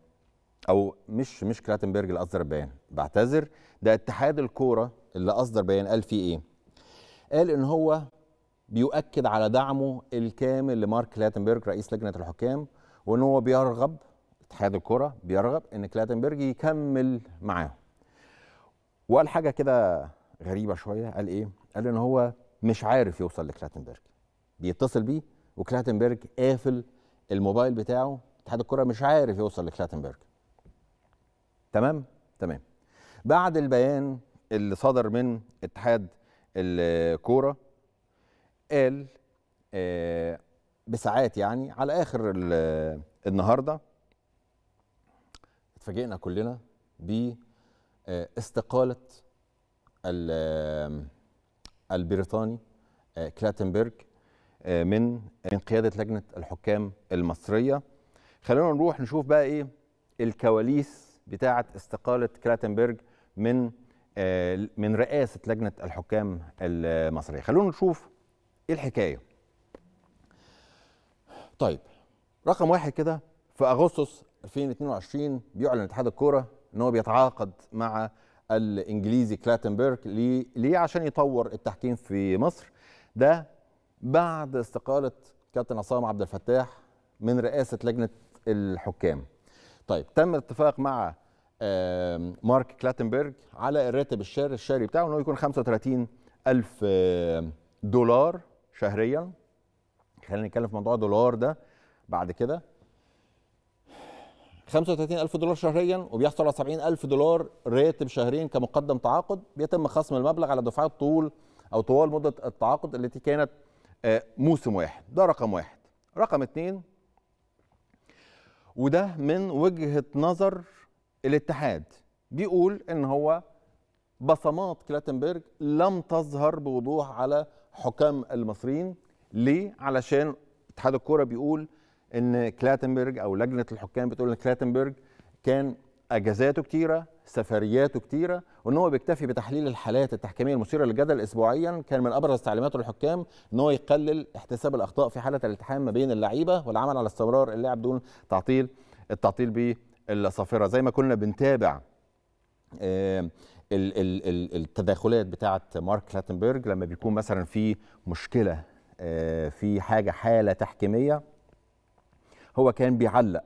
او مش مش كلاتنبرج اللي اصدر البيان بعتذر ده اتحاد الكوره اللي اصدر بيان قال فيه ايه قال ان هو بيؤكد على دعمه الكامل لمارك كلاتنبرج رئيس لجنه الحكام وان هو بيرغب اتحاد الكوره بيرغب ان كلاتنبرج يكمل معاهم وقال حاجه كده غريبه شويه قال ايه؟ قال ان هو مش عارف يوصل لكلاتنبرج بيتصل بيه وكلاتنبرج قافل الموبايل بتاعه اتحاد الكره مش عارف يوصل لكلاتنبرج تمام تمام بعد البيان اللي صدر من اتحاد الكوره قال آه، بساعات يعني على اخر النهارده اتفاجئنا كلنا باستقاله البريطاني آه، كلاتنبرج آه، من من قياده لجنه الحكام المصريه خلينا نروح نشوف بقى ايه الكواليس بتاعه استقاله كلاتنبرج من آه، من رئاسه لجنه الحكام المصريه خلونا نشوف ايه الحكايه طيب رقم واحد كده في اغسطس 2022 بيعلن اتحاد الكوره ان هو بيتعاقد مع الانجليزي كلاتنبرغ ليه, عشان يطور التحكيم في مصر ده بعد استقاله كابتن عصام عبد الفتاح من رئاسه لجنه الحكام طيب تم الاتفاق مع آه، مارك كلاتنبرغ على الراتب الشهري الشهري بتاعه انه يكون 35 ألف آه، دولار شهريا خلينا نتكلم في موضوع دولار ده بعد كده 35000 دولار شهريا وبيحصل على 70000 دولار راتب شهرين كمقدم تعاقد بيتم خصم المبلغ على دفعات طول او طوال مده التعاقد التي كانت آه، موسم واحد ده رقم واحد رقم اتنين وده من وجهه نظر الاتحاد بيقول ان هو بصمات كلاتنبرج لم تظهر بوضوح على حكام المصريين ليه علشان اتحاد الكوره بيقول ان كلاتنبرج او لجنه الحكام بتقول ان كلاتنبرج كان اجازاته كتيره سفرياته كتيره وان هو بيكتفي بتحليل الحالات التحكيميه المثيره للجدل اسبوعيا كان من ابرز تعليماته للحكام ان هو يقلل احتساب الاخطاء في حاله الالتحام ما بين اللعيبه والعمل على استمرار اللعب دون تعطيل التعطيل بالصافره زي ما كنا بنتابع آه، التداخلات بتاعه مارك كلاتنبرج لما بيكون مثلا في مشكله آه، في حاجه حاله تحكيميه هو كان بيعلق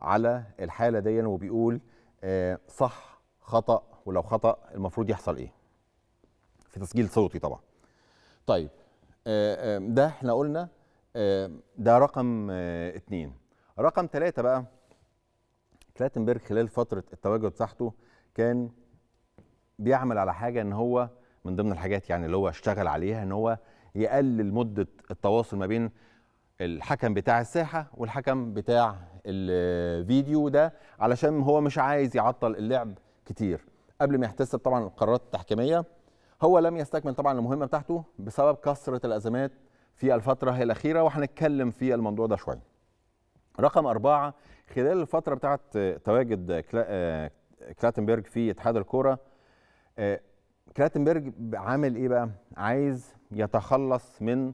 على الحاله دي وبيقول آه، صح خطا ولو خطا المفروض يحصل ايه في تسجيل صوتي طبعا طيب آه، آه، ده احنا قلنا ده رقم اتنين رقم ثلاثة بقى كلاتنبرج خلال فترة التواجد بتاعته كان بيعمل على حاجة ان هو من ضمن الحاجات يعني اللي هو اشتغل عليها ان هو يقلل مدة التواصل ما بين الحكم بتاع الساحه والحكم بتاع الفيديو ده علشان هو مش عايز يعطل اللعب كتير قبل ما يحتسب طبعا القرارات التحكيميه هو لم يستكمل طبعا المهمه بتاعته بسبب كثره الازمات في الفتره الاخيره وهنتكلم في الموضوع ده شويه رقم أربعة خلال الفترة بتاعت تواجد آه، كلاتنبرج في اتحاد الكورة آه، كلاتنبرج عامل إيه بقى؟ عايز يتخلص من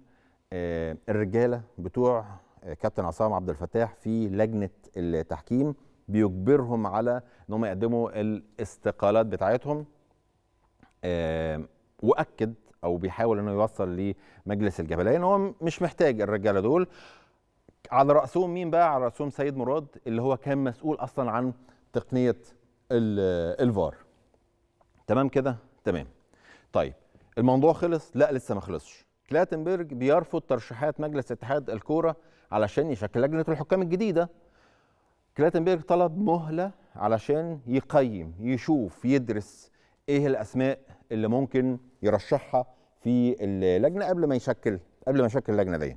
آه، الرجاله بتوع آه، كابتن عصام عبد الفتاح في لجنه التحكيم بيجبرهم على ان هم يقدموا الاستقالات بتاعتهم آه، واكد او بيحاول انه يوصل لمجلس الجبليه ان هو مش محتاج الرجاله دول على راسهم مين بقى على راسهم سيد مراد اللي هو كان مسؤول اصلا عن تقنيه الفار تمام كده تمام طيب الموضوع خلص لا لسه ما خلصش كلاتنبرج بيرفض ترشيحات مجلس اتحاد الكوره علشان يشكل لجنه الحكام الجديده كلاتنبرج طلب مهله علشان يقيم يشوف يدرس ايه الاسماء اللي ممكن يرشحها في اللجنه قبل ما يشكل قبل ما يشكل اللجنه دي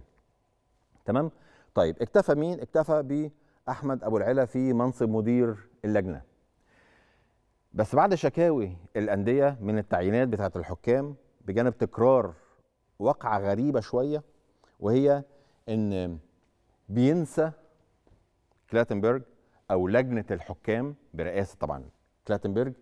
تمام طيب اكتفى مين اكتفى باحمد ابو العلا في منصب مدير اللجنه بس بعد شكاوي الانديه من التعيينات بتاعه الحكام بجانب تكرار واقعة غريبة شوية وهي ان بينسى كلاتنبرج او لجنة الحكام برئاسة طبعا كلاتنبرج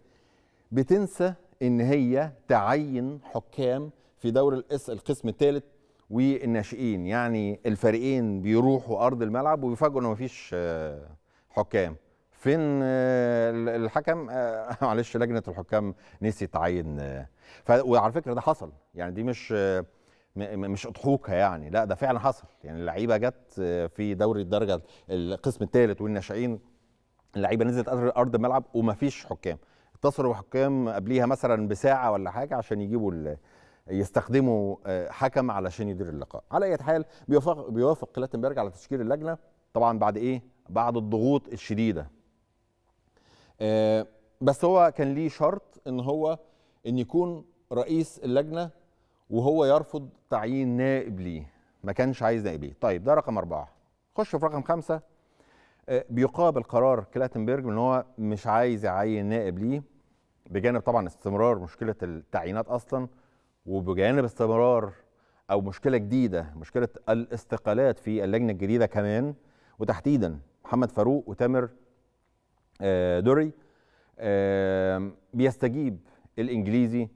بتنسى ان هي تعين حكام في دور الاس القسم الثالث والناشئين يعني الفريقين بيروحوا ارض الملعب وبيفاجئوا ان مفيش آه، حكام فين آه، الحكم آه، معلش لجنه الحكام نسي تعين وعلى فكره ده حصل يعني دي مش مش اضحوكه يعني لا ده فعلا حصل يعني اللعيبه جت آه، في دوري الدرجه القسم الثالث والناشئين اللعيبه نزلت ارض الملعب ومفيش حكام اتصلوا بحكام قبليها مثلا بساعه ولا حاجه عشان يجيبوا يستخدموا آه، حكم علشان يدير اللقاء على اي حال بيوافق بيوافق كلاتنبرج على تشكيل اللجنه طبعا بعد ايه بعد الضغوط الشديده آه، بس هو كان ليه شرط ان هو ان يكون رئيس اللجنه وهو يرفض تعيين نائب ليه ما كانش عايز نائب ليه طيب ده رقم أربعة خش في رقم خمسة آه، بيقابل قرار كلاتنبرج ان هو مش عايز يعين نائب ليه بجانب طبعا استمرار مشكله التعيينات اصلا وبجانب استمرار او مشكله جديده مشكله الاستقالات في اللجنه الجديده كمان وتحديدا محمد فاروق وتامر آه، دوري بيستجيب الانجليزي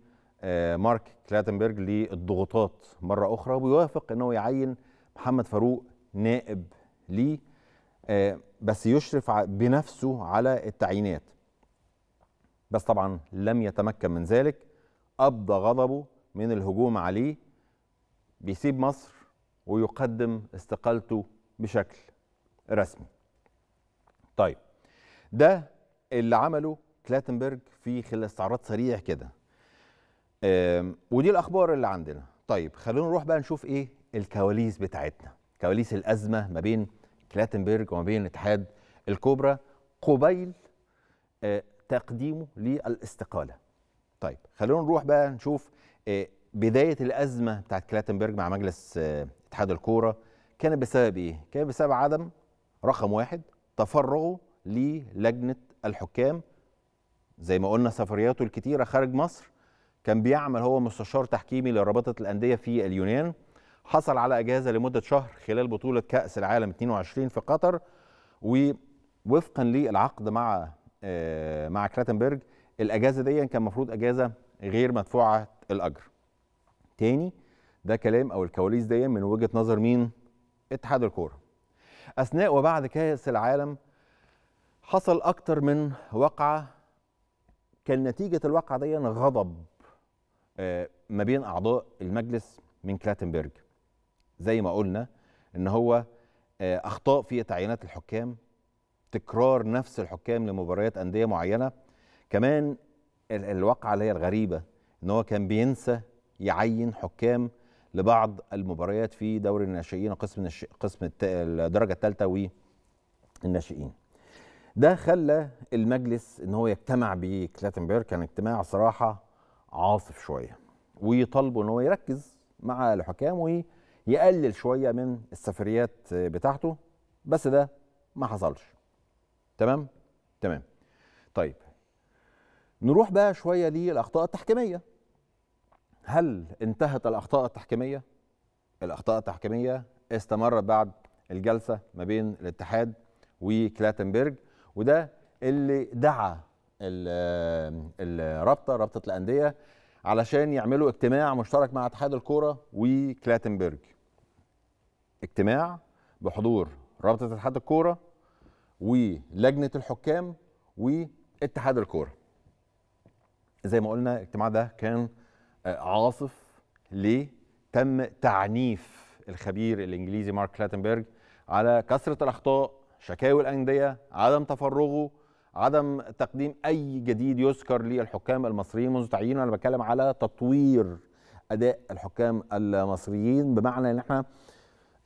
آه، مارك كلاتنبرج للضغوطات مره اخرى ويوافق ان هو يعين محمد فاروق نائب ليه آه، بس يشرف بنفسه على التعيينات بس طبعا لم يتمكن من ذلك أبدى غضبه من الهجوم عليه بيسيب مصر ويقدم استقالته بشكل رسمي طيب ده اللي عمله كلاتنبرج في خلال استعراض سريع كده ودي الاخبار اللي عندنا طيب خلونا نروح بقى نشوف ايه الكواليس بتاعتنا كواليس الازمه ما بين كلاتنبرج وما بين اتحاد الكوبرا قبيل آه، تقديمه للاستقاله طيب خلونا نروح بقى نشوف آه، بدايه الازمه بتاعت كلاتنبرج مع مجلس آه، اتحاد الكوره كان بسبب ايه كان بسبب عدم رقم واحد تفرغه للجنه الحكام زي ما قلنا سفرياته الكتيره خارج مصر كان بيعمل هو مستشار تحكيمي لرابطه الانديه في اليونان حصل على اجازه لمده شهر خلال بطوله كاس العالم 22 في قطر ووفقا للعقد مع آه، مع كراتنبرج الاجازه دي كان المفروض اجازه غير مدفوعه الاجر تاني ده كلام او الكواليس دي من وجهه نظر مين اتحاد الكوره اثناء وبعد كاس العالم حصل اكتر من وقعه كان نتيجه الوقعه دي غضب آه، ما بين اعضاء المجلس من كلاتنبرج زي ما قلنا ان هو آه، اخطاء في تعيينات الحكام تكرار نفس الحكام لمباريات انديه معينه كمان الواقعه اللي هي الغريبه ان هو كان بينسى يعين حكام لبعض المباريات في دوري الناشئين قسم قسم الدرجه الثالثه والناشئين ده خلى المجلس ان هو يجتمع بكلاتنبرج كان اجتماع صراحه عاصف شويه ويطالبوا ان هو يركز مع الحكام ويقلل شويه من السفريات بتاعته بس ده ما حصلش تمام تمام طيب نروح بقى شويه للاخطاء التحكيميه هل انتهت الاخطاء التحكيميه الاخطاء التحكيميه استمرت بعد الجلسه ما بين الاتحاد وكلاتنبرج وده اللي دعا الرابطه رابطه الانديه علشان يعملوا اجتماع مشترك مع اتحاد الكوره وكلاتنبرج اجتماع بحضور رابطه اتحاد الكوره ولجنه الحكام واتحاد الكوره زي ما قلنا الاجتماع ده كان آه، عاصف ليه تم تعنيف الخبير الانجليزي مارك كلاتنبرج على كثره الاخطاء شكاوي الانديه عدم تفرغه عدم تقديم اي جديد يذكر للحكام المصريين منذ تعيينه انا بتكلم على تطوير اداء الحكام المصريين بمعنى ان احنا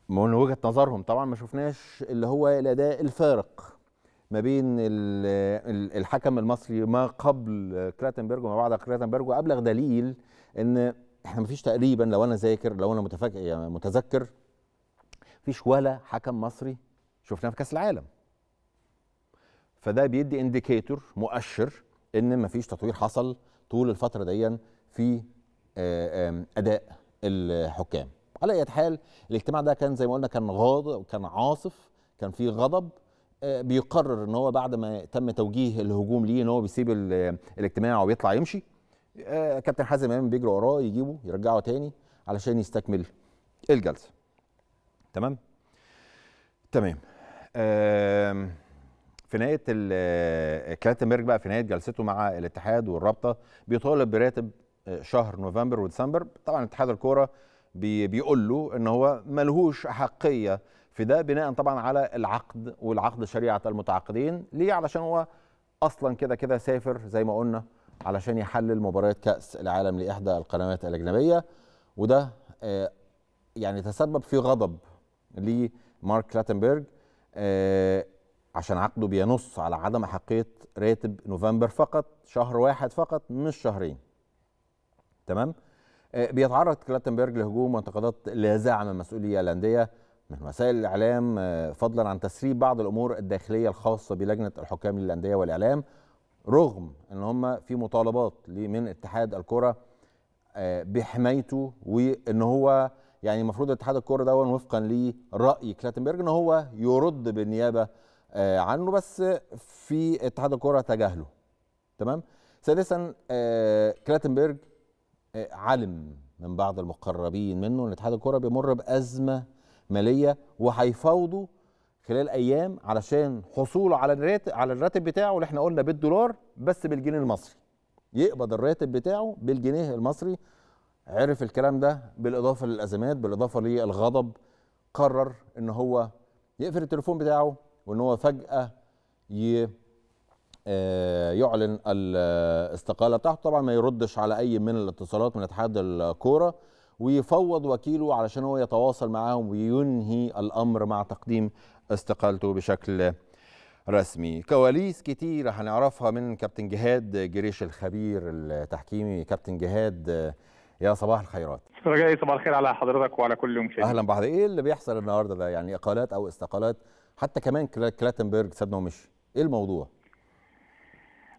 من وجهه نظرهم طبعا ما شفناش اللي هو الاداء الفارق ما بين الحكم المصري ما قبل كراتنبرج وما بعد كراتنبرج وابلغ دليل ان احنا ما فيش تقريبا لو انا ذاكر لو انا متفاجئ يعني متذكر فيش ولا حكم مصري شفناه في كاس العالم فده بيدي انديكيتور مؤشر ان مفيش تطوير حصل طول الفتره دي في آه، اداء الحكام على اي حال الاجتماع ده كان زي ما قلنا كان غاضب كان عاصف كان في غضب آه، بيقرر ان هو بعد ما تم توجيه الهجوم ليه ان هو بيسيب آه، الاجتماع وبيطلع يمشي كابتن حازم امام بيجري وراه يجيبه يرجعه تاني علشان يستكمل الجلسه تمام تمام في نهايه آه، كلاتنبرج بقى في نهايه جلسته مع الاتحاد والرابطه بيطالب براتب آه، شهر نوفمبر وديسمبر طبعا اتحاد الكوره بيقول له ان هو ملهوش احقيه في ده بناء طبعا على العقد والعقد شريعه المتعاقدين ليه علشان هو اصلا كده كده سافر زي ما قلنا علشان يحلل مباريات كاس العالم لاحدى القنوات الاجنبيه وده آه، يعني تسبب في غضب لمارك كلاتنبرج عشان عقده بينص على عدم أحقية راتب نوفمبر فقط شهر واحد فقط مش شهرين تمام آه، بيتعرض كلاتنبرج لهجوم وانتقادات لاذعه من مسؤولي الانديه من وسائل الاعلام آه، فضلا عن تسريب بعض الامور الداخليه الخاصه بلجنه الحكام للانديه والاعلام رغم ان هم في مطالبات من اتحاد الكره آه، بحمايته وان هو يعني المفروض اتحاد الكره دون وفقا لراي كلاتنبرج ان هو يرد بالنيابه آه، عنه بس في اتحاد الكره تجاهله تمام سادسا آه، كلاتنبرج آه، علم من بعض المقربين منه ان اتحاد الكره بيمر بازمه ماليه وهيفاوضوا خلال ايام علشان حصوله على الراتب على الراتب بتاعه اللي احنا قلنا بالدولار بس بالجنيه المصري يقبض الراتب بتاعه بالجنيه المصري عرف الكلام ده بالاضافه للازمات بالاضافه للغضب قرر ان هو يقفل التليفون بتاعه وان هو فجاه ي آه، يعلن الاستقاله بتاعته طبعا ما يردش على اي من الاتصالات من اتحاد الكوره ويفوض وكيله علشان هو يتواصل معاهم وينهي الامر مع تقديم استقالته بشكل رسمي كواليس كتير هنعرفها من كابتن جهاد جريش الخبير التحكيمي كابتن جهاد يا صباح الخيرات رجاء صباح الخير على حضرتك وعلى كل مشاهد اهلا بحضرتك ايه اللي بيحصل النهارده ده يعني اقالات او استقالات حتى كمان كلاتنبرج سابنا ومشي ايه الموضوع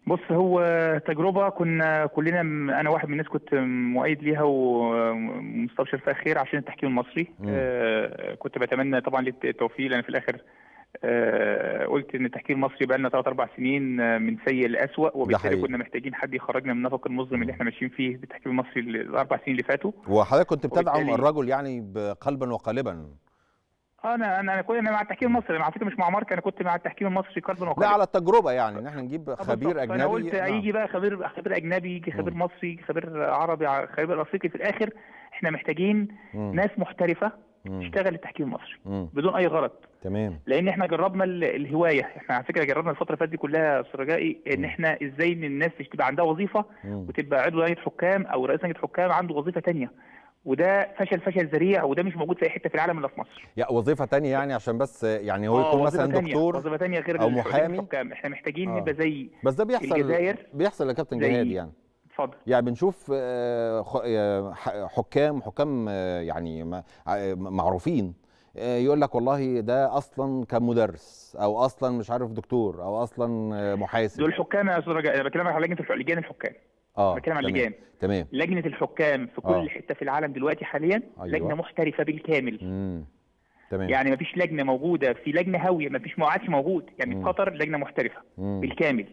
بص هو تجربه كنا كلنا انا واحد من الناس كنت مؤيد ليها ومستبشر فيها خير عشان التحكيم المصري آه كنت بتمنى طبعا ليه التوفيق لان في الاخر آه قلت ان التحكيم المصري بقى لنا ثلاث اربع سنين آه، من سيء لاسوء وبالتالي كنا محتاجين حد يخرجنا من النفق المظلم اللي احنا ماشيين فيه بالتحكيم المصري الاربع سنين اللي فاتوا وحضرتك كنت بتدعم الرجل يعني قلبا وقالبا انا انا كنت انا مع التحكيم المصري انا على فكره مش مع مارك انا كنت مع التحكيم المصري كاردون وقالبا لا على التجربه يعني ان احنا نجيب آه، خبير اجنبي انا قلت نعم. يجي بقى خبير خبير اجنبي يجي خبير م. مصري يجي خبير عربي خبير افريقي في الاخر احنا محتاجين م. ناس محترفه تشتغل التحكيم المصري م. بدون اي غرض تمام لان احنا جربنا الهوايه احنا على فكره جربنا الفتره اللي فاتت دي كلها استاذ رجائي ان احنا ازاي ان الناس تبقى عندها وظيفه وتبقى عضو لجنه حكام او رئيس لجنه حكام عنده وظيفه ثانيه وده فشل فشل ذريع وده مش موجود في اي حته في العالم الا في مصر. يا وظيفه تانية يعني عشان بس يعني هو آه، يكون مثلا تانية. دكتور وظيفه تانية غير او محامي يعني احنا محتاجين آه. نبقى زي بس ده بيحصل الجزائر بيحصل يا كابتن جهاد يعني فضل. يعني بنشوف آه، آه، حكام حكام يعني معروفين يقول لك والله ده اصلا كان مدرس او اصلا مش عارف دكتور او اصلا محاسب دول حكام يا استاذ رجاء انا بكلمك على لجنه الحكام اه بتكلم على اللجان تمام لجنه الحكام في كل آه. حته في العالم دلوقتي حاليا أيوة. لجنه محترفه بالكامل مم. تمام يعني ما فيش لجنه موجوده في لجنه هاويه ما فيش معادش موجود يعني مم. في قطر لجنه محترفه مم. بالكامل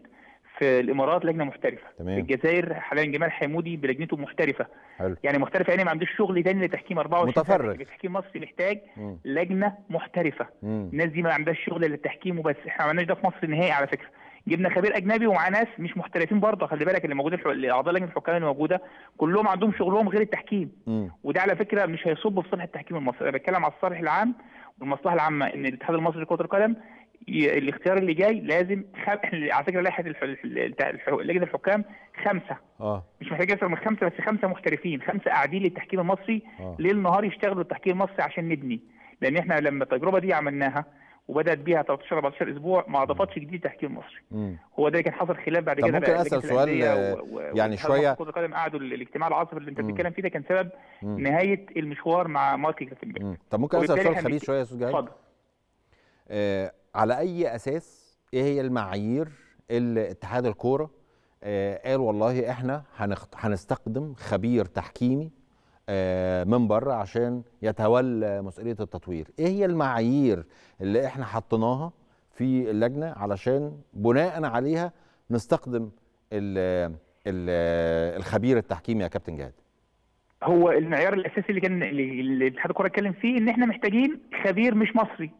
في الامارات لجنه محترفه تمام. في الجزائر حاليا جمال حمودي بلجنته محترفه حلو. يعني محترفه يعني ما عندوش شغل ثاني لتحكيم 24 متفرغ التحكيم مصري محتاج مم. لجنه محترفه مم. الناس دي ما عندهاش شغل للتحكيم وبس احنا ما عملناش ده في مصر نهائي على فكره جبنا خبير اجنبي ومعاه ناس مش محترفين برضه خلي بالك اللي موجودين اعضاء لجنه الحكام اللي موجوده كلهم عندهم شغلهم غير التحكيم م. وده على فكره مش هيصب في صالح التحكيم المصري انا بتكلم على الصالح العام والمصلحه العامه ان الاتحاد المصري لكره القدم الاختيار اللي جاي لازم خم... على فكره لائحه الح... الح... لجنه الحكام خمسه اه مش محتاج اكثر من خمسه بس خمسه محترفين خمسه قاعدين للتحكيم المصري آه. ليل نهار يشتغلوا التحكيم المصري عشان نبني لان احنا لما التجربه دي عملناها وبدات بيها 13 14 اسبوع ما اضافتش جديد تحكيم مصري هو ده كان حصل خلاف بعد كده ممكن اسال سؤال و... آه، و... يعني شويه كره القدم قعدوا الاجتماع العصبي اللي انت بتتكلم فيه ده كان سبب مم. نهايه المشوار مع مايكل كلاتنبرج طب ممكن اسال سؤال خبيث شويه يا استاذ جاي اتفضل آه على اي اساس ايه هي المعايير اللي اتحاد الكوره آه قال والله احنا هنخ... هنستخدم خبير تحكيمي آه، من بره عشان يتولى مسؤوليه التطوير ايه هي المعايير اللي احنا حطيناها في اللجنه علشان بناء عليها نستخدم الـ الـ الخبير التحكيمي يا كابتن جهاد هو المعيار الاساسي اللي كان اللي اتحاد الكره اتكلم فيه ان احنا محتاجين خبير مش مصري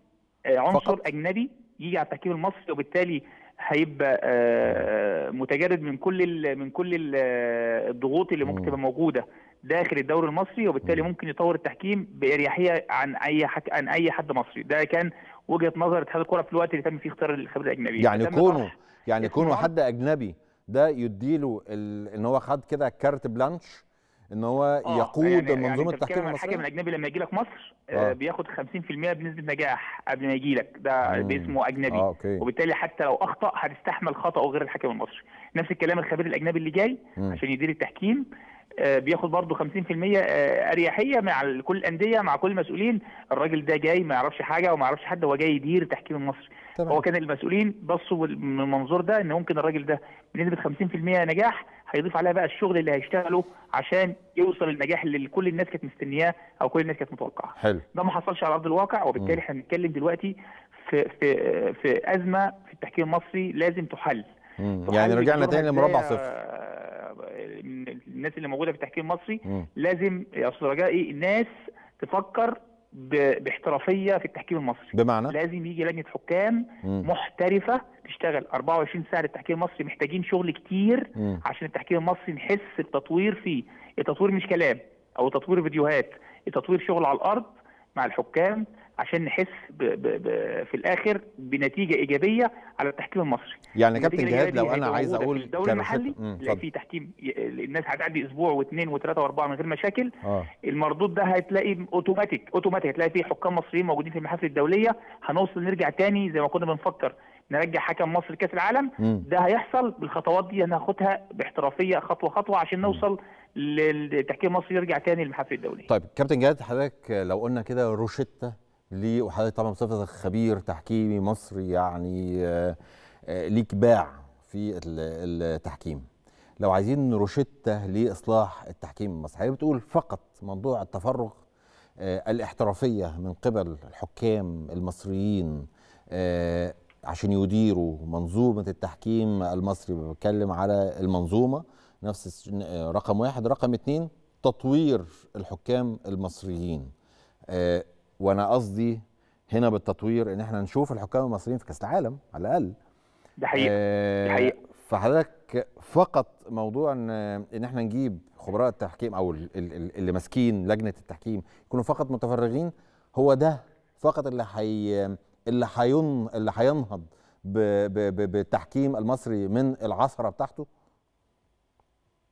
آه، عنصر فقط. اجنبي يجي على التحكيم المصري وبالتالي هيبقى آه، متجرد من كل من كل الضغوط اللي ممكن تبقى موجوده داخل الدوري المصري وبالتالي ممكن يطور التحكيم باريحيه عن اي حك... عن اي حد مصري ده كان وجهه نظر اتحاد الكره في الوقت اللي تم فيه اختيار الخبير الاجنبي يعني كونه يعني كونه حد اجنبي ده يديله ال... ان هو خد كده كارت بلانش ان هو آه، يعني يقود يعني منظومه يعني التحكيم المصريه الحكم الاجنبي لما يجي لك مصر آه, آه. بياخد 50% بنسبه نجاح قبل ما يجي لك ده باسمه اجنبي آه أوكي. وبالتالي حتى لو اخطا هتستحمل خطاه غير الحكم المصري نفس الكلام الخبير الاجنبي اللي جاي مم. عشان يدير التحكيم آه، بياخد برضه 50% آه، اريحيه مع كل الانديه مع كل المسؤولين الراجل ده جاي ما يعرفش حاجه وما يعرفش حد هو جاي يدير التحكيم المصري هو كان المسؤولين بصوا من المنظور ده ان ممكن الراجل ده بنسبه 50% نجاح هيضيف عليها بقى الشغل اللي هيشتغله عشان يوصل النجاح اللي كل الناس كانت مستنياه او كل الناس كانت متوقعه حلو ده ما حصلش على ارض الواقع وبالتالي احنا بنتكلم دلوقتي في في في ازمه في التحكيم المصري لازم تحل, تحل يعني رجعنا تاني لمربع صفر الناس اللي موجوده في التحكيم المصري م. لازم يا استاذ رجاء ايه الناس تفكر باحترافيه في التحكيم المصري بمعنى لازم يجي لجنه حكام م. محترفه تشتغل 24 ساعه للتحكيم المصري محتاجين شغل كتير م. عشان التحكيم المصري نحس التطوير فيه التطوير مش كلام او تطوير فيديوهات التطوير شغل على الارض مع الحكام عشان نحس بـ بـ بـ في الاخر بنتيجه ايجابيه على التحكيم المصري يعني كابتن جهاد لو انا عايز اقول في الدوري المحلي لا في تحكيم الناس هتعدي اسبوع واثنين وثلاثه واربعه من غير مشاكل آه. المردود ده هتلاقي اوتوماتيك اوتوماتيك هتلاقي فيه حكام مصريين موجودين في المحافل الدوليه هنوصل نرجع تاني زي ما كنا بنفكر نرجع حكم مصر لكاس العالم م. ده هيحصل بالخطوات دي هناخدها باحترافيه خطوه خطوه عشان نوصل للتحكيم المصري يرجع تاني للمحافل الدوليه طيب كابتن جهاد حضرتك لو قلنا كده روشته ليه وحضرتك طبعا بصفتك خبير تحكيمي مصري يعني آه، آه، ليك باع في التحكيم لو عايزين روشتة لإصلاح التحكيم المصري هي بتقول فقط موضوع التفرغ آه، الاحترافية من قبل الحكام المصريين عشان يديروا منظومة التحكيم المصري بتكلم على المنظومة نفس رقم واحد رقم اتنين تطوير الحكام المصريين وانا قصدي هنا بالتطوير ان احنا نشوف الحكام المصريين في كاس العالم على الاقل ده حقيقي آه ده حقيقي فحضرتك فقط موضوع ان ان احنا نجيب خبراء التحكيم او اللي ماسكين لجنه التحكيم يكونوا فقط متفرغين هو ده فقط اللي حي اللي حين اللي هينهض بالتحكيم المصري من العصره بتاعته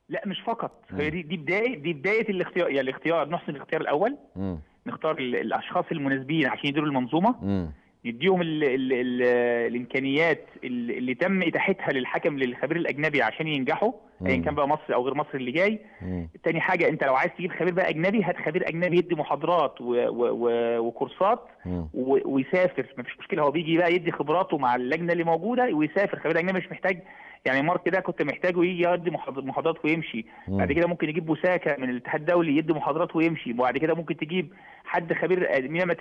لا مش فقط هي دي دي بدايه دي بدايه الاختيار يعني الاختيار نحسن الاختيار الاول مم. نختار الاشخاص المناسبين عشان يديروا المنظومه مم. نديهم الامكانيات اللي تم اتاحتها للحكم للخبير الاجنبي عشان ينجحوا ايا كان بقى مصري او غير مصري اللي جاي تاني حاجه انت لو عايز تجيب خبير بقى اجنبي هات خبير اجنبي يدي محاضرات و و و وكورسات ويسافر مفيش مشكله هو بيجي بقى يدي خبراته مع اللجنه اللي موجوده ويسافر خبير اجنبي مش محتاج يعني مارك ده كنت محتاجه يجي يدي محاضرات ويمشي بعد كده ممكن يجيب بوساكا من الاتحاد الدولي يدي محاضرات ويمشي وبعد كده ممكن تجيب حد خبير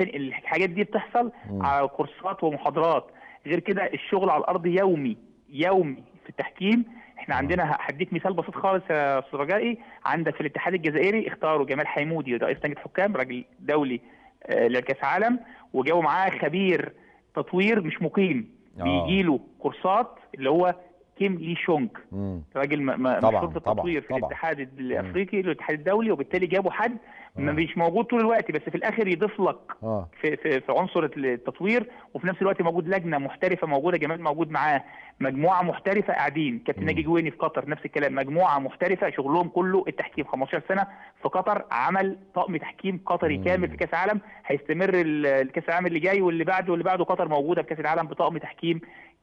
الحاجات دي بتحصل مم. على كورسات ومحاضرات غير كده الشغل على الارض يومي يومي في التحكيم احنا عندنا هديك مثال بسيط خالص يا استاذ رجائي عندك في الاتحاد الجزائري اختاروا جمال حيمودي رئيس لجنه حكام راجل دولي آه، لكاس عالم وجابوا معاه خبير تطوير مش مقيم آه. بيجي له كورسات اللي هو كيم لي شونج راجل مشهور في التطوير في الاتحاد الافريقي الاتحاد الدولي وبالتالي جابوا حد آه. ما مش موجود طول الوقت بس في الاخر يضيف لك آه. في, في في عنصر التطوير وفي نفس الوقت موجود لجنه محترفه موجوده جمال موجود معاه مجموعه محترفه قاعدين كابتن ناجي جويني في قطر نفس الكلام مجموعه محترفه شغلهم كله التحكيم 15 سنه في قطر عمل طقم تحكيم قطري مم. كامل في كاس العالم هيستمر الكاس العالم اللي جاي واللي بعده واللي بعده قطر موجوده في كاس العالم بطقم تحكيم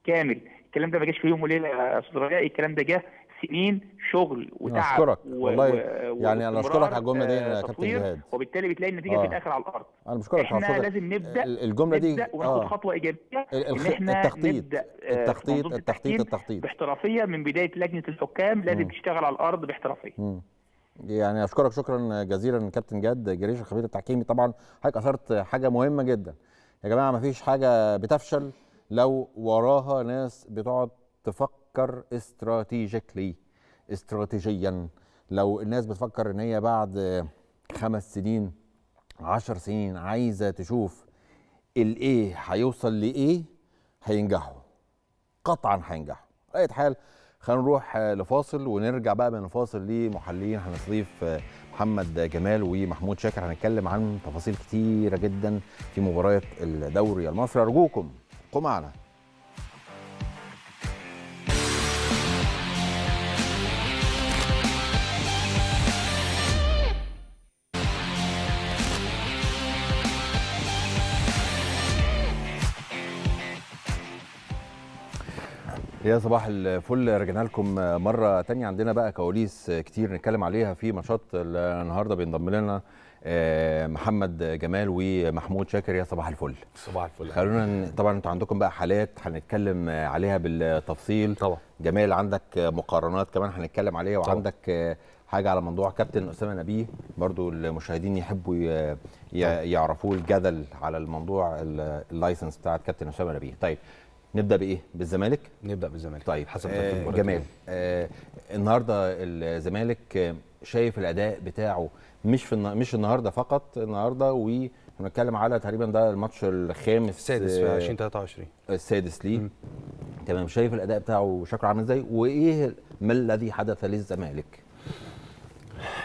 كامل الكلام ده ما جاش في يوم وليله يا استاذ رجاء الكلام ده جه سنين شغل وتعب اشكرك والله و... يعني انا اشكرك على الجمله دي يا آه، كابتن جهاد وبالتالي بتلاقي النتيجه آه. في الاخر على الارض انا بشكرك احنا لازم نبدا الجمله دي نبدأ وناخد آه. خطوه ايجابيه الخ... ان احنا التخطيط نبدأ آه، التخطيط التخطيط التخطيط باحترافيه من بدايه لجنه الحكام لازم م. تشتغل على الارض باحترافيه م. يعني اشكرك شكرا جزيلا كابتن جاد جريش الخبير التحكيمي طبعا حضرتك اثرت حاجه مهمه جدا يا جماعه ما فيش حاجه بتفشل لو وراها ناس بتقعد تفكر استراتيجيكلي استراتيجيا لو الناس بتفكر ان هي بعد خمس سنين عشر سنين عايزه تشوف الايه هيوصل لايه هينجحوا قطعا هينجحوا اي حال خلينا نروح لفاصل ونرجع بقى من الفاصل لمحللين هنستضيف محمد جمال ومحمود شاكر هنتكلم عن تفاصيل كتيره جدا في مباراه الدوري المصري ارجوكم ابقوا معنا يا صباح الفل رجعنا لكم مره تانية عندنا بقى كواليس كتير نتكلم عليها في نشاط النهارده بينضم لنا آه، محمد جمال ومحمود شاكر يا صباح الفل صباح الفل خلونا طبعا انتوا عندكم بقى حالات هنتكلم عليها بالتفصيل طبعا جمال عندك مقارنات كمان هنتكلم عليها وعندك حاجه على موضوع كابتن اسامه نبيه برضو المشاهدين يحبوا يعرفوه الجدل على الموضوع اللايسنس بتاعت كابتن اسامه نبيه طيب نبدا بايه بالزمالك نبدا بالزمالك طيب حسب آه جمال آه النهارده الزمالك شايف الاداء بتاعه مش في مش النهارده فقط النهارده و بنتكلم على تقريبا ده الماتش الخامس السادس في 2023 آه، السادس ليه تمام شايف الاداء بتاعه شكله عامل ازاي وايه ما الذي حدث للزمالك؟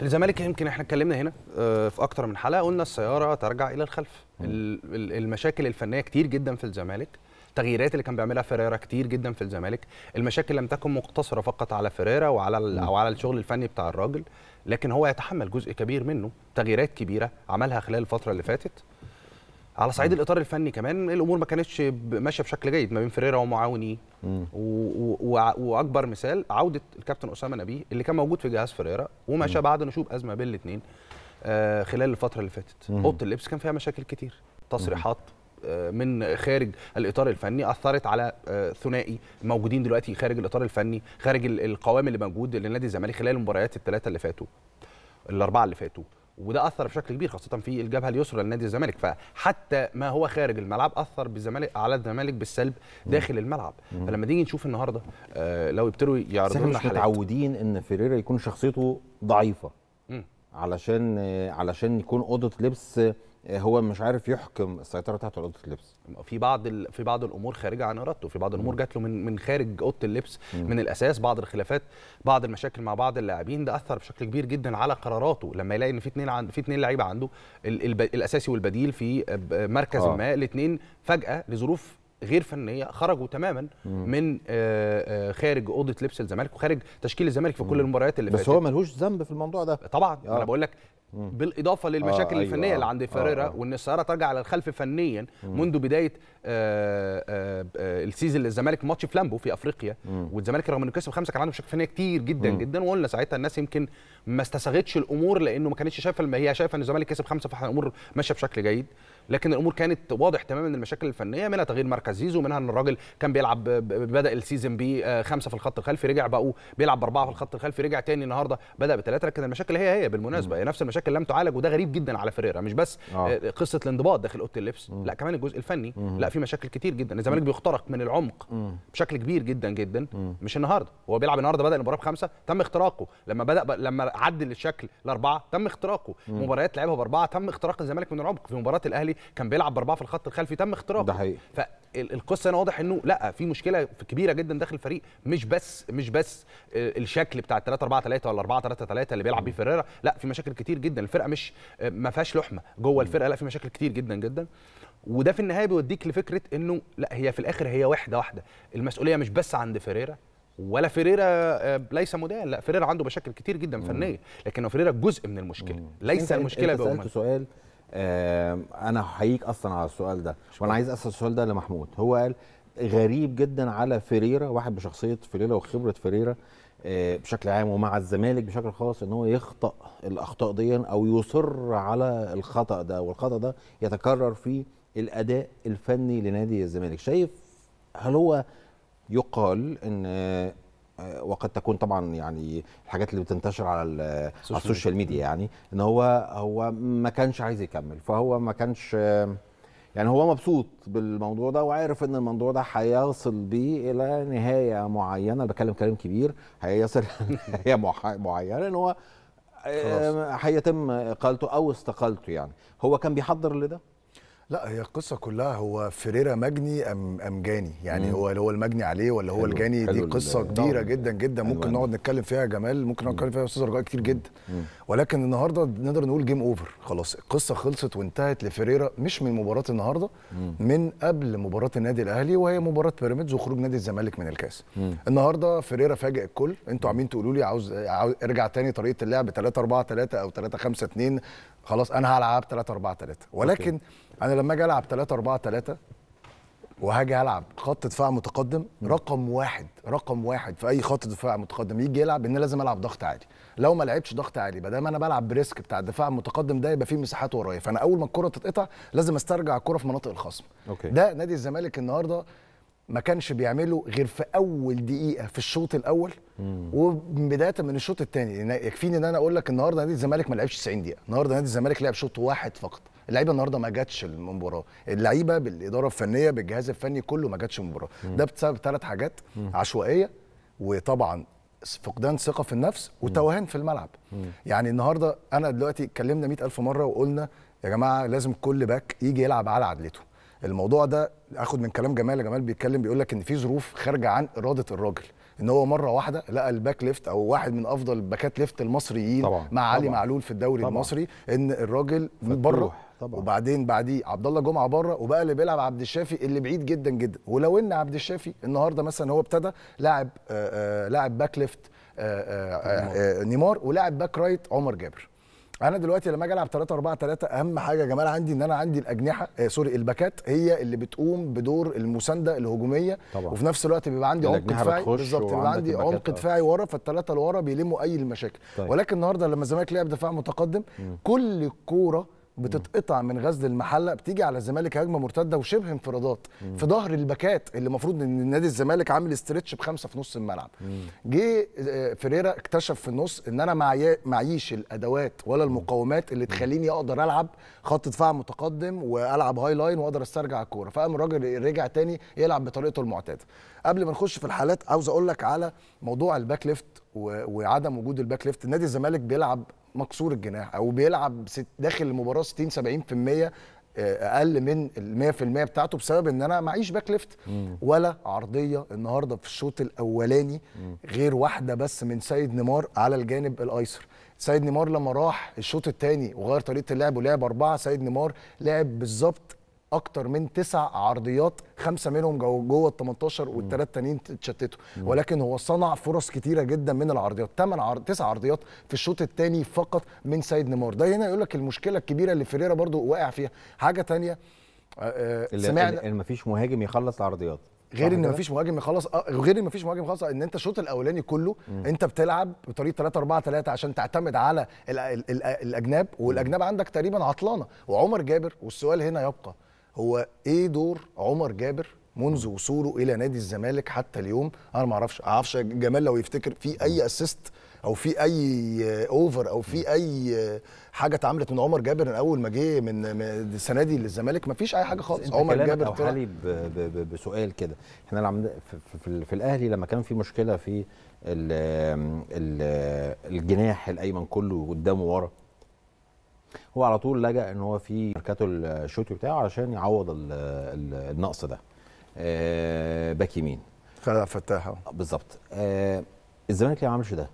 الزمالك يمكن احنا اتكلمنا هنا آه، في اكتر من حلقه قلنا السياره ترجع الى الخلف المشاكل الفنيه كتير جدا في الزمالك التغييرات اللي كان بيعملها فيريرا كتير جدا في الزمالك المشاكل لم تكن مقتصره فقط على فيريرا وعلى او على الشغل الفني بتاع الراجل لكن هو يتحمل جزء كبير منه تغييرات كبيره عملها خلال الفتره اللي فاتت على صعيد الاطار الفني كمان الامور ما كانتش ماشيه بشكل جيد ما بين فيريرا ومعاونيه واكبر مثال عوده الكابتن اسامه نبيه اللي كان موجود في جهاز فيريرا ومشى بعد نشوب ازمه بين الاثنين آه خلال الفتره اللي فاتت اوضه اللبس كان فيها مشاكل كتير تصريحات آه، من خارج الاطار الفني اثرت على آه، ثنائي موجودين دلوقتي خارج الاطار الفني خارج القوام اللي موجود لنادي الزمالك خلال المباريات الثلاثه اللي فاتوا الاربعه اللي فاتوا وده اثر بشكل كبير خاصه في الجبهه اليسرى لنادي الزمالك فحتى ما هو خارج الملعب اثر بالزمالك على الزمالك بالسلب داخل الملعب فلما نيجي نشوف النهارده آه، لو يبتدوا يعرضوا لنا مش متعودين ان فيريرا يكون شخصيته ضعيفه علشان علشان يكون اوضه لبس هو مش عارف يحكم السيطره بتاعته على اوضه اللبس في بعض ال... في بعض الامور خارجه عن ارادته في بعض الامور جات له من من خارج اوضه اللبس مم. من الاساس بعض الخلافات بعض المشاكل مع بعض اللاعبين ده اثر بشكل كبير جدا على قراراته لما يلاقي ان في اثنين عند في اثنين لعيبه عنده ال... ال... الاساسي والبديل في مركز آه. ما الاثنين فجاه لظروف غير فنيه خرجوا تماما مم. من خارج اوضه لبس الزمالك وخارج تشكيل الزمالك في كل المباريات اللي بس فاتت بس هو ملهوش ذنب في الموضوع ده طبعا آه. انا بقول لك بالاضافه للمشاكل آه أيوة، الفنيه آه اللي عند فيريرا آه،, آه وان السياره ترجع للخلف فنيا منذ بدايه آه، آه، السيزون للزمالك ماتش فلامبو في افريقيا والزمالك رغم انه كسب خمسه كان عنده مشاكل فنيه كتير جدا مم. جدا وقلنا ساعتها الناس يمكن ما استساغتش الامور لانه ما كانتش شايفه هي شايفه ان الزمالك كسب خمسه فالامور ماشيه بشكل جيد لكن الامور كانت واضح تماما ان المشاكل الفنيه منها تغيير مركز زيزو منها ان الراجل كان بيلعب بدا السيزون بخمسه آه، في الخط الخلفي رجع بقوا بيلعب باربعه في الخط الخلفي رجع تاني النهارده بدا بثلاثه لكن المشاكل هي هي بالمناسبه هي نفس المشاكل لم تعالج وده غريب جدا على فيريرا مش بس آه. آه. قصه الانضباط داخل اوضه اللبس مم. لا كمان الجزء الفني مم. لا في مشاكل كتير جدا الزمالك بيخترق من العمق مم. بشكل كبير جدا جدا مم. مش النهارده هو بيلعب النهارده بدا المباراه بخمسه تم اختراقه لما بدا ب... لما عدل الشكل لاربعه تم اختراقه مباريات لعبها باربعه تم اختراق الزمالك من العمق في مباراه الاهلي الاهلي كان بيلعب باربعه في الخط الخلفي تم اختراقه ده حقيقي فالقصه هنا واضح انه لا في مشكله كبيره جدا داخل الفريق مش بس مش بس آه، الشكل بتاع 3 4 3 ولا 4 3 3 اللي بيلعب بيه فيريرا لا في مشاكل كتير جدا الفرقه مش آه، ما فيهاش لحمه جوه الفرقه لا في مشاكل كتير جدا جدا وده في النهايه بيوديك لفكره انه لا هي في الاخر هي واحده واحده المسؤوليه مش بس عند فيريرا ولا فيريرا آه، ليس مدان لا فيريرا عنده مشاكل كتير جدا فنيه لكن فيريرا جزء من المشكله ليس المشكله بس سالت سؤال انا هحييك اصلا على السؤال ده شكرا. وانا عايز اسال السؤال ده لمحمود هو قال غريب جدا على فيريرا واحد بشخصيه فيريرا وخبره فيريرا آه، بشكل عام ومع الزمالك بشكل خاص ان هو يخطا الاخطاء دي او يصر على الخطا ده والخطا ده يتكرر في الاداء الفني لنادي الزمالك شايف هل هو يقال ان آه، وقد تكون طبعا يعني الحاجات اللي بتنتشر على, السوشيال ميديا يعني ان هو هو ما كانش عايز يكمل فهو ما كانش يعني هو مبسوط بالموضوع ده وعارف ان الموضوع ده هيصل بيه الى نهايه معينه انا بتكلم كلام كبير هيصل نهايه معينه ان هو آه، هيتم اقالته او استقالته يعني هو كان بيحضر لده لا هي القصة كلها هو فريرا مجني أم أم جاني يعني مم. هو هو المجني عليه ولا هو الجاني دي قصة كبيرة طبعا. جدا جدا ممكن نقعد نتكلم فيها يا جمال ممكن نقعد نتكلم فيها يا أستاذ رجاء كتير جدا مم. ولكن النهاردة نقدر نقول جيم أوفر خلاص القصة خلصت وانتهت لفريرا مش من مباراة النهاردة مم. من قبل مباراة النادي الأهلي وهي مباراة بيراميدز وخروج نادي الزمالك من الكاس مم. النهاردة فريرا فاجئ الكل أنتوا عمالين تقولوا لي عاوز ارجع تاني طريقة اللعب 3 4 3 أو 3 5 2 خلاص انا هلعب 3 4 3 ولكن أوكي. انا لما اجي العب 3 4 3 وهاجي العب خط دفاع متقدم رقم واحد رقم واحد في اي خط دفاع متقدم يجي يلعب ان لازم العب ضغط عالي لو ما لعبتش ضغط عالي ما دام انا بلعب بريسك بتاع الدفاع المتقدم ده يبقى فيه مساحات ورايا فانا اول ما الكره تتقطع لازم استرجع الكره في مناطق الخصم أوكي. ده نادي الزمالك النهارده ما كانش بيعمله غير في اول دقيقه في الشوط الاول وبدايه من الشوط الثاني يكفيني ان انا اقول لك النهارده نادي الزمالك ما لعبش 90 دقيقه النهارده نادي الزمالك لعب شوط واحد فقط اللعيبه النهارده ما جاتش المباراه اللعيبه بالاداره الفنيه بالجهاز الفني كله ما جاتش المباراه ده بسبب ثلاث حاجات مم. عشوائيه وطبعا فقدان ثقه في النفس وتوهان في الملعب مم. يعني النهارده انا دلوقتي اتكلمنا 100000 مره وقلنا يا جماعه لازم كل باك يجي يلعب على عدلته الموضوع ده اخد من كلام جمال جمال بيتكلم بيقول لك ان في ظروف خارجه عن اراده الراجل ان هو مره واحده لقى الباك ليفت او واحد من افضل الباكات ليفت المصريين طبعا. مع علي معلول في الدوري طبعًا. المصري ان الراجل بره طبعا. وبعدين بعديه عبد الله جمعه بره وبقى اللي بيلعب عبد الشافي اللي بعيد جدا جدا ولو ان عبد الشافي النهارده مثلا هو ابتدى لاعب آه، آه، لاعب باك ليفت آه، نيمار ولاعب باك رايت عمر جابر انا دلوقتي لما اجي العب 3 4 3 اهم حاجه يا جمال عندي ان انا عندي الاجنحه آه سوري الباكات هي اللي بتقوم بدور المسانده الهجوميه طبعا. وفي نفس الوقت بيبقى عندي عمق دفاعي بالظبط بيبقى عندي عمق آه. دفاعي ورا فالثلاثه اللي ورا بيلموا اي المشاكل طيب. ولكن النهارده لما الزمالك لعب دفاع متقدم م. كل الكوره بتتقطع من غزل المحله بتيجي على الزمالك هجمه مرتده وشبه انفرادات في ظهر الباكات اللي المفروض ان نادي الزمالك عامل استرتش بخمسه في نص الملعب جه آه، فيريرا اكتشف في النص ان انا معيش الادوات ولا المقومات اللي تخليني اقدر العب خط دفاع متقدم والعب هاي لاين واقدر استرجع الكوره فقام الراجل رجع تاني يلعب بطريقته المعتاده قبل ما نخش في الحالات عاوز اقول لك على موضوع الباك ليفت وعدم وجود الباك ليفت نادي الزمالك بيلعب مكسور الجناح او بيلعب داخل المباراه 60 70% آه، اقل من ال 100% بتاعته بسبب ان انا معيش باك ليفت ولا عرضيه النهارده في الشوط الاولاني غير واحده بس من سيد نيمار على الجانب الايسر سيد نيمار لما راح الشوط الثاني وغير طريقه اللعب ولعب اربعه سيد نيمار لعب بالظبط اكتر من تسع عرضيات خمسه منهم جوه ال 18 والثلاث تانيين اتشتتوا ولكن هو صنع فرص كتيره جدا من العرضيات ثمان عرض تسع عرضيات في الشوط الثاني فقط من سيد نيمار ده هنا يقول لك المشكله الكبيره اللي فيريرا برضو وقع فيها حاجه ثانيه آه، آه، سمعنا ان مفيش مهاجم يخلص العرضيات غير ان مفيش مهاجم يخلص آه، غير ان مفيش مهاجم يخلص ان انت الشوط الاولاني كله م. انت بتلعب بطريقه 3 4 3 عشان تعتمد على الاجناب والاجناب عندك تقريبا عطلانه وعمر جابر والسؤال هنا يبقى هو ايه دور عمر جابر منذ وصوله الى نادي الزمالك حتى اليوم انا ما اعرفش اعرفش جمال لو يفتكر في اي اسيست او في اي اوفر آه، او في اي آه، حاجه اتعملت من عمر جابر من اول ما جه من السنه دي للزمالك ما فيش اي حاجه خالص عمر جابر طلع حالي بسؤال كده احنا في, الاهلي لما كان في مشكله في آه، الجناح الايمن كله قدامه ورا هو على طول لجا ان هو في ماركاته الشوتي بتاعه علشان يعوض النقص ده آه، باك يمين خلع فتاحه بالظبط آه، الزمالك ليه ما عملش ده؟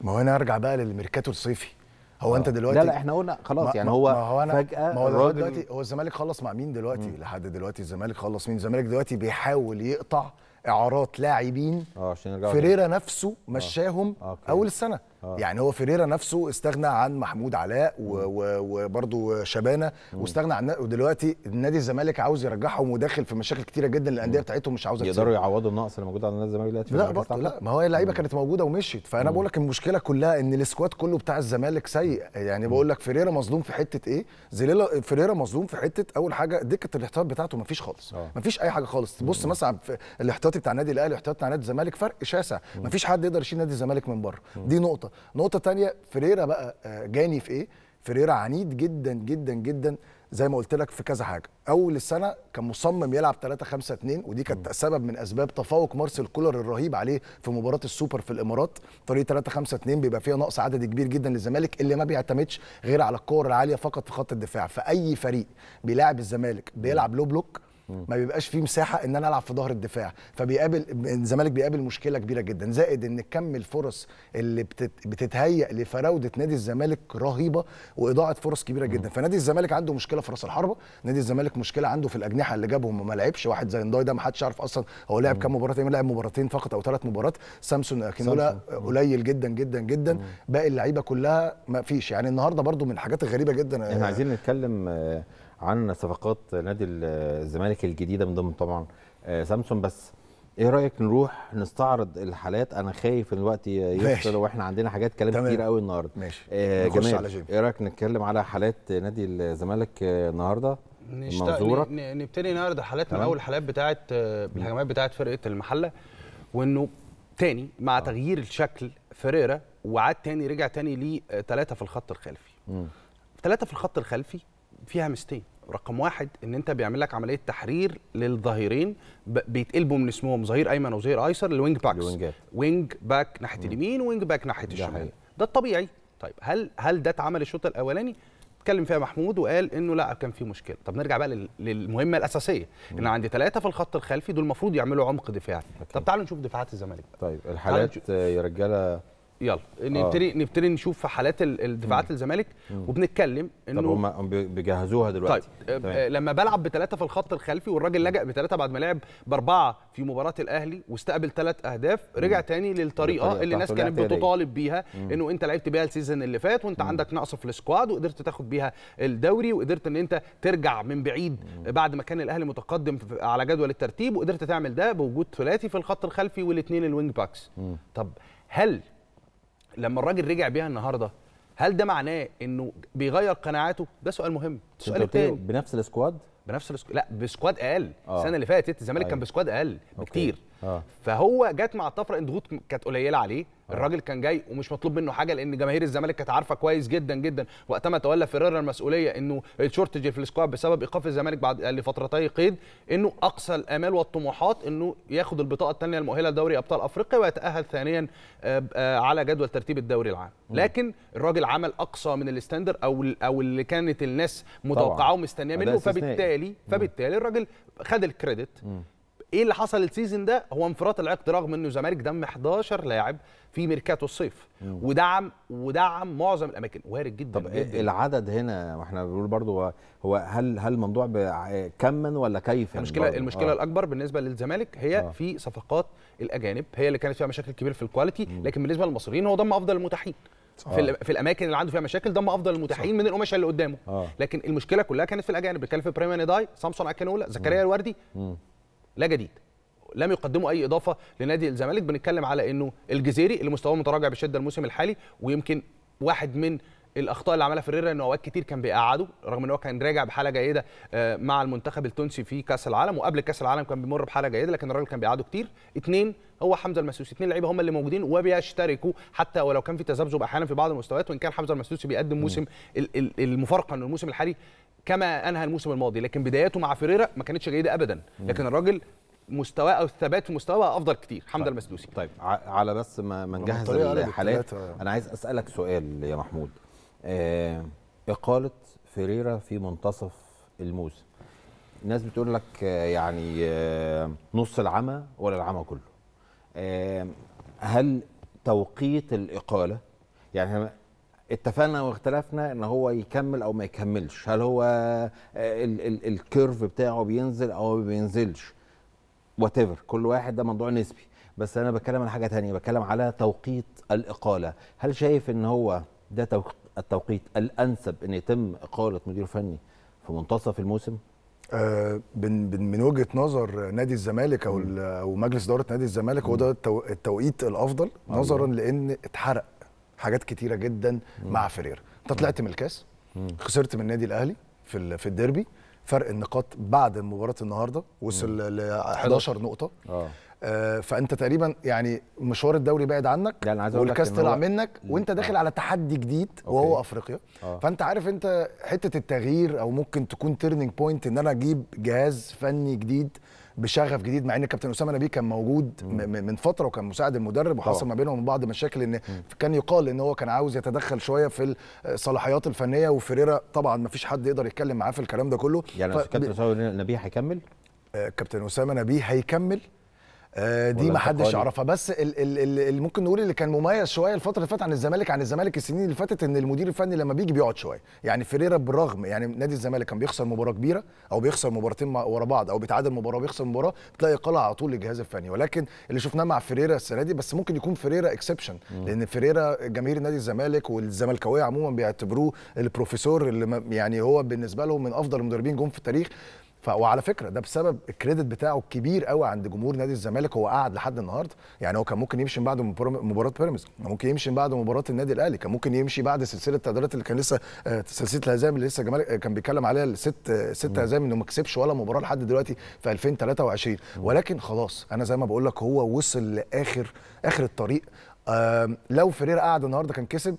ما هو انا ارجع بقى للميركاتو الصيفي هو أوه. انت دلوقتي لا لا احنا قلنا خلاص يعني هو, ما هو أنا فجاه ما هو الراجل دلوقتي هو الزمالك خلص مع مين دلوقتي مم. لحد دلوقتي الزمالك خلص مين الزمالك دلوقتي بيحاول يقطع اعارات لاعبين اه عشان يرجعوا فيريرا نفسه آه. مشاهم اول السنه آه. يعني هو فيريرا نفسه استغنى عن محمود علاء وبرده شبانه واستغنى عن ودلوقتي نادي الزمالك عاوز يرجعهم وداخل في مشاكل كتيره جدا الانديه بتاعتهم مش عاوزه يقدروا يعوضوا النقص اللي موجود على نادي الزمالك دلوقتي لا برضه لا ما هو اللعيبه كانت موجوده ومشيت فانا بقول لك المشكله كلها ان السكواد كله بتاع الزمالك سيء يعني بقول لك فيريرا مظلوم في حته ايه زليلا فيريرا مظلوم في حته اول حاجه دكه الاحتياط بتاعته ما فيش خالص آه. ما فيش اي حاجه خالص بص مثلا الاحتياطي بتاع النادي الاهلي والاحتياطي بتاع نادي الزمالك فرق شاسع ما فيش حد يقدر يشيل نادي الزمالك من بره دي نقطه نقطه تانية فريرة بقى آه، جاني في ايه فريرة عنيد جدا جدا جدا زي ما قلت لك في كذا حاجه اول السنه كان مصمم يلعب 3 5 2 ودي كانت سبب من اسباب تفوق مارسيل كولر الرهيب عليه في مباراه السوبر في الامارات طريقه 3 5 2 بيبقى فيها نقص عددي كبير جدا للزمالك اللي ما بيعتمدش غير على الكور العاليه فقط في خط الدفاع فاي فريق بيلاعب الزمالك بيلعب لو بلوك ما بيبقاش فيه مساحه ان انا العب في ظهر الدفاع فبيقابل الزمالك بيقابل مشكله كبيره جدا زائد ان كم الفرص اللي بتت... بتتهيأ لفراوده نادي الزمالك رهيبه واضاعه فرص كبيره جدا فنادي الزمالك عنده مشكله في راس الحربه نادي الزمالك مشكله عنده في الاجنحه اللي جابهم وما لعبش واحد زي نداي ده ما حدش عارف اصلا هو لعب كام مباراه تقريبا لعب مباراتين فقط او ثلاث مباريات سامسون كينولا قليل جدا جدا جدا باقي اللعيبه كلها ما فيش يعني النهارده برده من الحاجات الغريبه جدا احنا آه، عايزين نتكلم آه، عن صفقات نادي الزمالك الجديده من ضمن طبعا آه، سامسونج بس ايه رايك نروح نستعرض الحالات انا خايف ان الوقت يفصل واحنا عندنا حاجات كلام تمام. كتير قوي النهارده ماشي آه جميل. على جيم. ايه رايك نتكلم على حالات نادي الزمالك آه، النهارده منظورك نبتدي نعرض الحالات من اول الحالات بتاعه آه، الهجمات بتاعه فرقه المحله وانه تاني مع آه. تغيير الشكل فريرا وعاد تاني رجع تاني ليه ثلاثه في الخط الخلفي ثلاثه في الخط الخلفي فيها مستين رقم واحد ان انت بيعمل لك عمليه تحرير للظهيرين بيتقلبوا من اسمهم ظهير ايمن وظهير ايسر للوينج باكس الوينجات. وينج باك ناحيه اليمين وينج باك ناحيه الشمال ده الطبيعي طيب هل هل ده اتعمل الشوط الاولاني اتكلم فيها محمود وقال انه لا كان في مشكله طب نرجع بقى للمهمه الاساسيه مم. ان عندي ثلاثه في الخط الخلفي دول المفروض يعملوا عمق دفاعي طب تعالوا نشوف دفاعات الزمالك طيب الحالات يا رجاله يلا نبتدي آه. نبتدي نشوف في حالات دفاعات الزمالك وبنتكلم انه طب هم بيجهزوها دلوقتي طيب طيب. لما بلعب بثلاثه في الخط الخلفي والراجل لجأ بثلاثه بعد ما لعب باربعه في مباراه الاهلي واستقبل ثلاث اهداف رجع تاني للطريقه اللي الناس كانت إيه؟ بتطالب بيها انه انت لعبت بيها السيزون اللي فات وانت مم. عندك نقص في السكواد وقدرت تاخد بيها الدوري وقدرت ان انت ترجع من بعيد مم. بعد ما كان الاهلي متقدم على جدول الترتيب وقدرت تعمل ده بوجود ثلاثي في الخط الخلفي والاثنين الوينج باكس مم. طب هل لما الراجل رجع بيها النهارده هل ده معناه انه بيغير قناعاته ده سؤال مهم السؤال الثاني بنفس السكواد بنفس السكواد لا بسكواد اقل آه. السنه اللي فاتت الزمالك كان أيوه. بسكواد اقل بكتير آه. فهو جت مع الطفره ضغوط كانت قليله عليه آه. الراجل كان جاي ومش مطلوب منه حاجه لان جماهير الزمالك كانت عارفه كويس جدا جدا وقتما ما تولى فيريرا المسؤوليه انه الشورتج في السكواد بسبب ايقاف الزمالك بعد لفترتي قيد انه اقصى الامال والطموحات انه ياخد البطاقه الثانيه المؤهله لدوري ابطال افريقيا ويتاهل ثانيا آه، آه، على جدول ترتيب الدوري العام لكن الراجل عمل اقصى من الاستاندر او او اللي كانت الناس متوقعاه ومستنيه منه فبالتالي فبالتالي الراجل خد الكريدت ايه اللي حصل السيزون ده هو انفراط العقد رغم انه الزمالك دم 11 لاعب في ميركاتو الصيف ودعم ودعم معظم الاماكن وارد جدا طب إيه جداً. العدد هنا واحنا بنقول برضو هو هل هل الموضوع كما ولا كيف يعني المشكله برضو. المشكله آه. الاكبر بالنسبه للزمالك هي آه. في صفقات الاجانب هي اللي كانت فيها مشاكل كبيره في الكواليتي لكن بالنسبه للمصريين هو ضم افضل المتاحين في, آه. في الاماكن اللي عنده فيها مشاكل ضم افضل المتاحين صح. من القماشه اللي قدامه آه. لكن المشكله كلها كانت في الاجانب بيتكلم في بريمير داي سامسون اكنولا زكريا الوردي مم. لا جديد لم يقدموا اي اضافه لنادي الزمالك بنتكلم على انه الجزيري اللي مستواه متراجع بشده الموسم الحالي ويمكن واحد من الاخطاء اللي عملها فيريرا انه اوقات كتير كان بيقعده رغم ان هو كان راجع بحاله جيده آه، مع المنتخب التونسي في كاس العالم وقبل كاس العالم كان بيمر بحاله جيده لكن الراجل كان بيقعده كتير اثنين هو حمزه المسوسي اثنين لعيبه هم اللي موجودين وبيشتركوا حتى ولو كان في تذبذب احيانا في بعض المستويات وان كان حمزه المسوسي بيقدم موسم المفارقه انه الموسم الحالي كما انهى الموسم الماضي لكن بداياته مع فيريرا ما كانتش جيده ابدا لكن الراجل مستواه او الثبات في مستواه افضل كتير حمد طيب. المسدوسي طيب على بس ما نجهز الحالات آه. انا عايز اسالك سؤال يا محمود آه اقاله فيريرا في منتصف الموسم الناس بتقول لك آه، يعني آه، نص العمى ولا العمى كله هل توقيت الاقاله يعني اتفقنا واختلفنا ان هو يكمل او ما يكملش هل هو آه، الكيرف بتاعه بينزل او ما بينزلش وات كل واحد ده موضوع نسبي بس انا بتكلم على حاجه تانية بتكلم على توقيت الاقاله هل شايف ان هو ده التوقيت الانسب ان يتم اقاله مدير فني في منتصف الموسم آه، من وجهه نظر نادي الزمالك او او مجلس اداره نادي الزمالك هو ده التوقيت الافضل نظرا لان اتحرق حاجات كتيره جدا مع فيريرا انت طلعت من الكاس خسرت من النادي الاهلي في في الديربي فرق النقاط بعد مباراه النهارده وصل ل 11 نقطه آه. آه. فانت تقريبا يعني مشوار الدوري بعد عنك يعني والكاس طلع منك وانت داخل آه. على تحدي جديد أوكي. وهو افريقيا آه. فانت عارف انت حته التغيير او ممكن تكون تيرنينج بوينت ان انا اجيب جهاز فني جديد بشغف جديد مع ان كابتن اسامه نبيه كان موجود من فتره وكان مساعد المدرب وحصل ما بينهم بعض مشاكل ان كان يقال ان هو كان عاوز يتدخل شويه في الصلاحيات الفنيه وفريرا طبعا ما فيش حد يقدر يتكلم معاه في الكلام ده كله يعني ف... كابتن اسامه نبيه هيكمل آه، كابتن اسامه نبيه هيكمل آه، دي ما حدش يعرفها بس الـ ممكن نقول اللي كان مميز شويه الفتره اللي فاتت عن الزمالك عن الزمالك السنين اللي فاتت ان المدير الفني لما بيجي بيقعد شويه يعني فيريرا بالرغم يعني نادي الزمالك كان بيخسر مباراه كبيره او بيخسر مباراتين ورا بعض او بيتعادل مباراه بيخسر مباراه بتلاقي قلع على طول للجهاز الفني ولكن اللي شفناه مع فيريرا السنه دي بس ممكن يكون فيريرا اكسبشن لان فيريرا جماهير نادي الزمالك والزملكاويه عموما بيعتبروه البروفيسور اللي يعني هو بالنسبه لهم من افضل المدربين جم في التاريخ وعلى فكره ده بسبب الكريدت بتاعه الكبير قوي عند جمهور نادي الزمالك هو قاعد لحد النهارده يعني هو كان ممكن يمشي بعد مباراه بيراميدز كان ممكن يمشي بعد مباراه النادي الاهلي كان ممكن يمشي بعد سلسله التعادلات اللي كان لسه آه، سلسله الهزائم اللي لسه جمال كان بيتكلم عليها الست آه، ست هزائم انه ما كسبش ولا مباراه لحد دلوقتي في 2023 ولكن خلاص انا زي ما بقول لك هو وصل لاخر اخر الطريق لو فريرا قعد النهارده كان كسب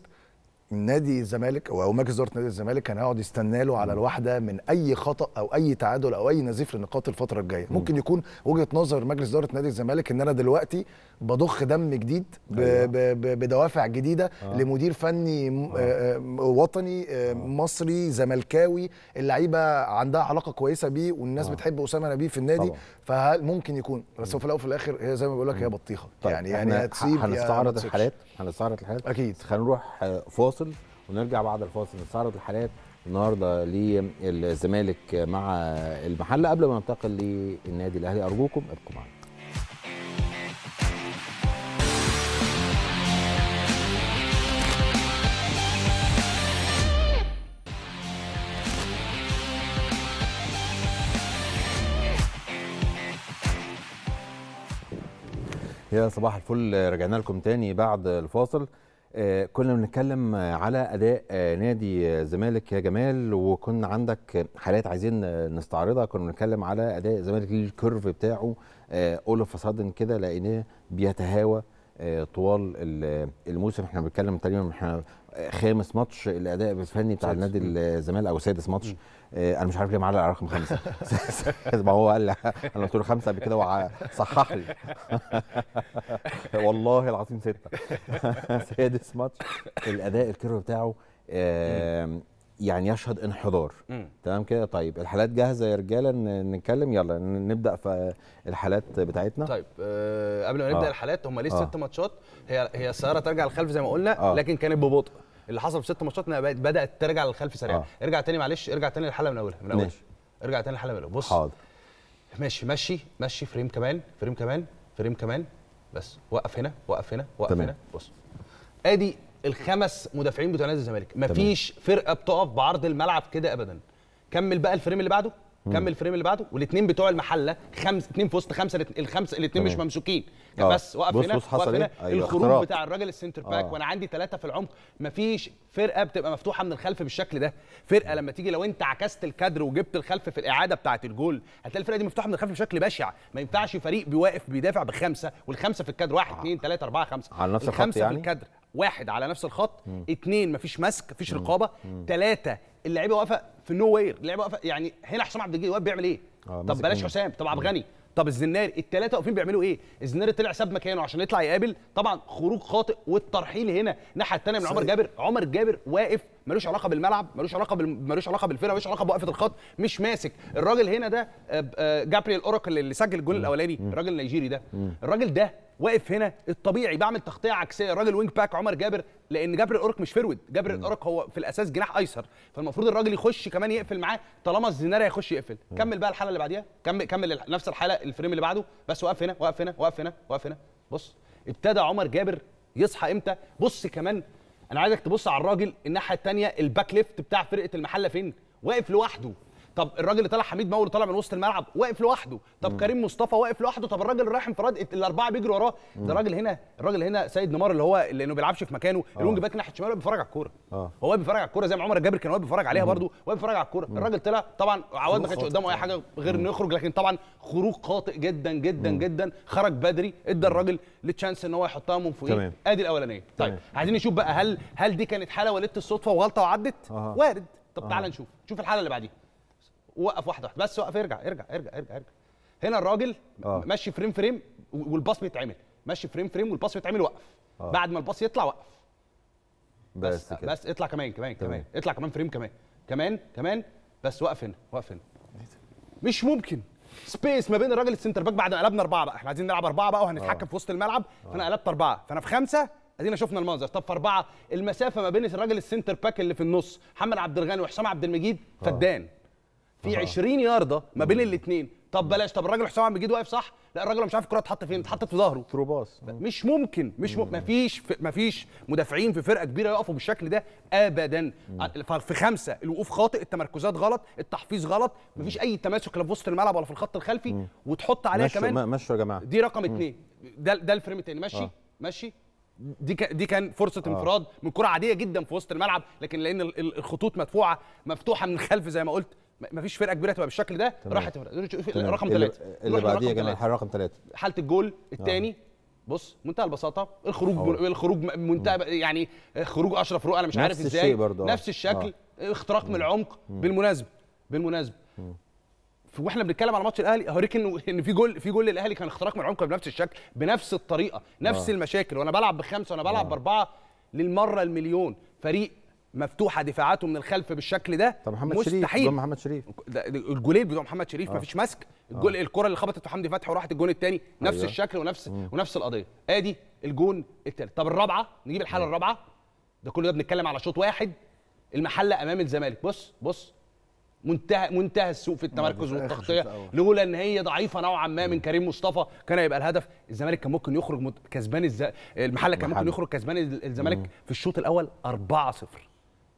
نادي الزمالك او مركز اداره نادي الزمالك كان هيقعد يستنى له على الواحده من اي خطا او اي تعادل او اي نزيف لنقاط الفتره الجايه ممكن يكون وجهه نظر مجلس اداره نادي الزمالك ان انا دلوقتي بضخ دم جديد بـ أيوة. بـ بـ بدوافع جديده آه. لمدير فني آه. آه،, آه. وطني آه،, آه. مصري زملكاوي اللعيبه عندها علاقه كويسه بيه والناس آه. بتحب اسامه نبيه في النادي فهل ممكن يكون بس هو في الاول وفي الاخر هي زي ما بقول لك هي بطيخه طيب. يعني يعني هتسيب هنستعرض الحالات هنستعرض الحالات اكيد خلينا نروح فاصل فاصل ونرجع بعد الفاصل نستعرض الحالات النهارده للزمالك مع المحله قبل ما ننتقل للنادي الاهلي ارجوكم ابقوا معنا يا صباح الفل رجعنا لكم تاني بعد الفاصل آه، كنا بنتكلم على اداء آه، نادي الزمالك آه، يا جمال وكنا عندك حالات عايزين نستعرضها كنا بنتكلم على اداء الزمالك الكيرف بتاعه اول فصادن كده لقيناه بيتهاوى طوال الموسم احنا بنتكلم تقريبا احنا خامس ماتش الاداء الفني بتاع النادي الزمالك او سادس ماتش آه، انا مش عارف ليه معلق على رقم خمسه ما هو قال لي انا قلت له خمسه قبل كده وصحح لي والله العظيم سته سادس ماتش الاداء الكيرف بتاعه يعني يشهد انحدار تمام كده طيب الحالات جاهزه يا رجاله نتكلم يلا نبدا في الحالات بتاعتنا طيب آه، قبل ما نبدا آه. الحالات هم ليه آه. ست ماتشات هي هي السياره ترجع للخلف زي ما قلنا آه. لكن كانت ببطء اللي حصل في ست ماتشات انها بدات ترجع للخلف سريعا آه. ارجع تاني معلش ارجع تاني للحلقه من اولها من اولها ارجع تاني للحلقه من اولها بص حاضر ماشي ماشي ماشي فريم كمان فريم كمان فريم كمان بس وقف هنا وقف هنا وقف تمام. هنا بص ادي الخمس مدافعين بتوع نادي الزمالك مفيش تمام. فرقه بتقف بعرض الملعب كده ابدا كمل بقى الفريم اللي بعده كمل الفريم اللي بعده والاثنين بتوع المحله خمسه اثنين في وسط خمسه الخمسه الاثنين مش ممسوكين آه. بس وقف بص هنا بص حصل إيه؟ هنا أيوة الخروج اختراق. بتاع الراجل السنتر باك آه. وانا عندي ثلاثه في العمق مفيش فرقه بتبقى مفتوحه من الخلف بالشكل ده فرقه لما تيجي لو انت عكست الكادر وجبت الخلف في الاعاده بتاعه الجول هتلاقي الفرقه دي مفتوحه من الخلف بشكل بشع ما ينفعش فريق بيواقف بيدافع بخمسه والخمسه في الكادر واحد اثنين آه. ثلاثه اربعه خمسه على نفس الخط يعني في الكادر واحد على نفس الخط اثنين مفيش مسك مفيش رقابه ثلاثه اللعيبه واقفه في نو وير اللعيبه واقفه يعني هنا حسام عبد الجليل واقف بيعمل ايه؟ اه، طب بلاش حسام طب عبد الغني طب الزناري الثلاثه واقفين بيعملوا ايه؟ الزناري طلع ساب مكانه عشان يطلع يقابل طبعا خروج خاطئ والترحيل هنا الناحيه الثانيه من عمر جابر عمر جابر واقف ملوش علاقه بالملعب ملوش علاقه بال... ملوش علاقه بالفرقه ملوش علاقه بوقفه الخط مش ماسك الراجل هنا ده آه، آه، جابريل اوراكل اللي سجل الجول الاولاني الراجل النيجيري ده الراجل ده واقف هنا الطبيعي بعمل تغطيه عكسيه الراجل وينج باك عمر جابر لان جابر الارك مش فرود جابر الارك هو في الاساس جناح ايسر فالمفروض الراجل يخش كمان يقفل معاه طالما الزناري هيخش يقفل مم. كمل بقى الحاله اللي بعديها كمل كمل نفس الحاله الفريم اللي بعده بس وقف هنا وقف هنا وقف هنا وقف هنا بص ابتدى عمر جابر يصحى امتى بص كمان انا عايزك تبص على الراجل الناحيه الثانيه الباك ليفت بتاع فرقه المحله فين واقف لوحده طب الراجل اللي طلع حميد مول طالع من وسط الملعب واقف لوحده طب مم. كريم مصطفى واقف لوحده طب الراجل رايح انفراد الاربعه بيجروا وراه ده الراجل هنا الراجل هنا سيد نمار اللي هو لانه بيلعبش في مكانه آه. الونج باك ناحيه الشمال بيتفرج على الكوره آه. هو بيتفرج على الكوره زي ما عمر الجابر كان واقف بيتفرج عليها برده هو بيتفرج على الكوره الراجل طلع طبعا عواد ما كانش قدامه اي حاجه غير انه يخرج لكن طبعا خروج خاطئ جدا جدا مم. جدا خرج بدري ادى الراجل للتشانس ان هو يحطها من فوقيه ادي الاولانيه طيب تمام. عايزين نشوف بقى هل هل دي كانت حاله ولدت الصدفه وغلطه وعدت وارد طب تعالى نشوف شوف الحاله اللي بعديها وقف واحده واحده بس وقف ارجع ارجع ارجع ارجع, ارجع. هنا الراجل آه. ماشي فريم فريم والباص بيتعمل ماشي فريم فريم والباص بيتعمل وقف آه. بعد ما الباص يطلع وقف بس بس, كده. بس اطلع كمان كمان كمان, تمام. اطلع كمان فريم كمان كمان كمان بس وقف هنا وقف هنا مش ممكن سبيس ما بين الراجل السنتر باك بعد ما قلبنا اربعه بقى احنا عايزين نلعب اربعه بقى وهنتحكم آه. في وسط الملعب آه. فانا قلبت اربعه فانا في خمسه ادينا شفنا المنظر طب في اربعه المسافه ما بين الراجل السنتر باك اللي في النص محمد عبد الغني وحسام عبد المجيد آه. فدان في 20 يارده ما بين الاثنين طب بلاش طب الراجل حسام عبد المجيد واقف صح لا الراجل مش عارف الكره اتحط فين اتحطت في ظهره تروباس مش ممكن مش ممكن مفيش مفيش مدافعين في فرقه كبيره يقفوا بالشكل ده ابدا في خمسه الوقوف خاطئ التمركزات غلط التحفيظ غلط مفيش اي تماسك لا في وسط الملعب ولا في الخط الخلفي وتحط عليها كمان مشوا يا جماعه دي رقم اثنين ده ده الفريم الثاني ماشي آه. ماشي دي دي كان فرصه آه. انفراد من كره عاديه جدا في وسط الملعب لكن لان الخطوط مدفوعه مفتوحه من الخلف زي ما قلت ما فيش فرقه كبيره تبقى بالشكل ده تمام. راحت رقم ثلاثه اللي بعديه يا جماعه رقم ثلاثه حاله الجول الثاني آه. بص منتهى البساطه الخروج أوه. الخروج منتهى يعني خروج اشرف رؤى انا مش عارف ازاي الشيء آه. نفس الشكل أوه. اختراق من العمق بالمناسبه بالمناسبه واحنا بنتكلم على ماتش الاهلي هوريك ان ان في جول في جول للاهلي كان اختراق من العمق بنفس الشكل بنفس الطريقه نفس أوه. المشاكل وانا بلعب بخمسه وانا بلعب أوه. باربعه للمره المليون فريق مفتوحه دفاعاته من الخلف بالشكل ده طب محمد مستحيل. شريف محمد شريف الجولين بتوع محمد شريف آه. مفيش ماسك آه. الجول آه. الكره اللي خبطت في حمدي فتحي وراحت الجون الثاني نفس أيوة. الشكل ونفس مم. ونفس القضيه ادي الجون الثالث طب الرابعه نجيب الحاله مم. الرابعه ده كل ده بنتكلم على شوط واحد المحله امام الزمالك بص بص منتهى منتهى السوء في التمركز والتغطيه لولا ان هي ضعيفه نوعا ما من كريم مصطفى كان هيبقى الهدف الزمالك كان ممكن يخرج كسبان الز... المحله كان ممكن يخرج كسبان الزمالك في الشوط الاول 4-0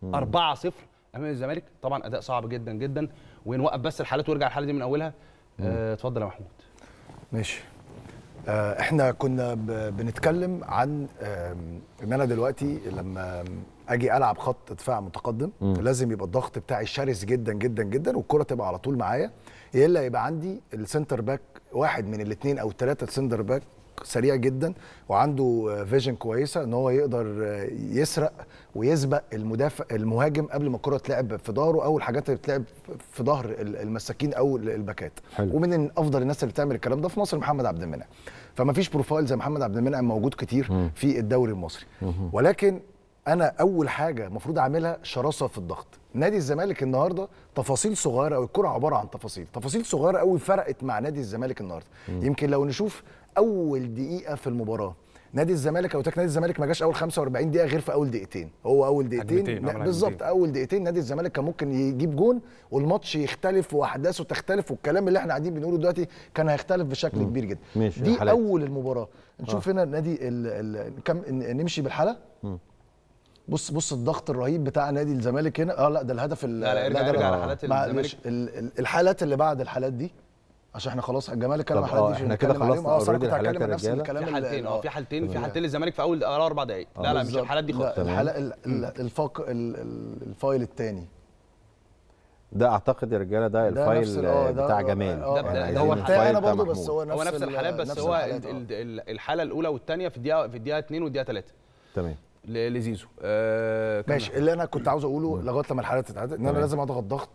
4 0 امام الزمالك طبعا اداء صعب جدا جدا ونوقف بس الحالات ويرجع الحاله دي من اولها آه، اتفضل آه يا محمود ماشي آه احنا كنا بنتكلم عن ان انا دلوقتي لما اجي العب خط دفاع متقدم مم. لازم يبقى الضغط بتاعي شرس جدا جدا جدا والكره تبقى على طول معايا يا الا يبقى عندي السنتر باك واحد من الاثنين او ثلاثه سنتر باك سريع جدا وعنده فيجن كويسه ان هو يقدر يسرق ويسبق المدافع المهاجم قبل ما الكره تلعب في ظهره او الحاجات اللي بتلعب في ظهر المساكين او الباكات ومن افضل الناس اللي بتعمل الكلام ده في مصر محمد عبد المنعم فما فيش بروفايل زي محمد عبد المنعم موجود كتير م. في الدوري المصري م. ولكن انا اول حاجه المفروض اعملها شراسه في الضغط نادي الزمالك النهارده تفاصيل صغيره قوي الكره عباره عن تفاصيل تفاصيل صغيره قوي فرقت مع نادي الزمالك النهارده م. يمكن لو نشوف اول دقيقه في المباراه نادي الزمالك او تك نادي الزمالك ما جاش اول 45 دقيقه غير في اول دقيقتين هو اول دقيقتين بالظبط اول دقيقتين نادي الزمالك كان ممكن يجيب جون والماتش يختلف واحداثه تختلف والكلام اللي احنا قاعدين بنقوله دلوقتي كان هيختلف بشكل كبير جدا ماشي دي حلقة. اول المباراه نشوف آه. هنا نادي ال ال كم نمشي بالحلقه بص بص الضغط الرهيب بتاع نادي الزمالك هنا اه لا ده الهدف لا لا ارجع ارجع لحالات الزمالك الحالات اللي بعد الحالات دي عشان احنا خلاص الزمالك الكلام آه، احنا كده خلاص اه كنت هتكلم يا رجاله في حالتين اه في حالتين في حالتين للزمالك في اول آه، اربع دقائق آه، لا لا مش الحالات دي خالص الحلقه الفاق الفايل الثاني ده اعتقد يا رجاله ده الفايل بتاع جمال ده, ده, ده هو بتاعي انا برضه بس هو نفس, هو نفس الحالات بس نفس هو الحاله الاولى والثانيه في الدقيقه في الدقيقه 2 والدقيقه 3 تمام لزيزو آه ماشي اللي انا كنت عاوز اقوله لغايه لما الحالات تتعدل ان انا لازم اضغط ضغط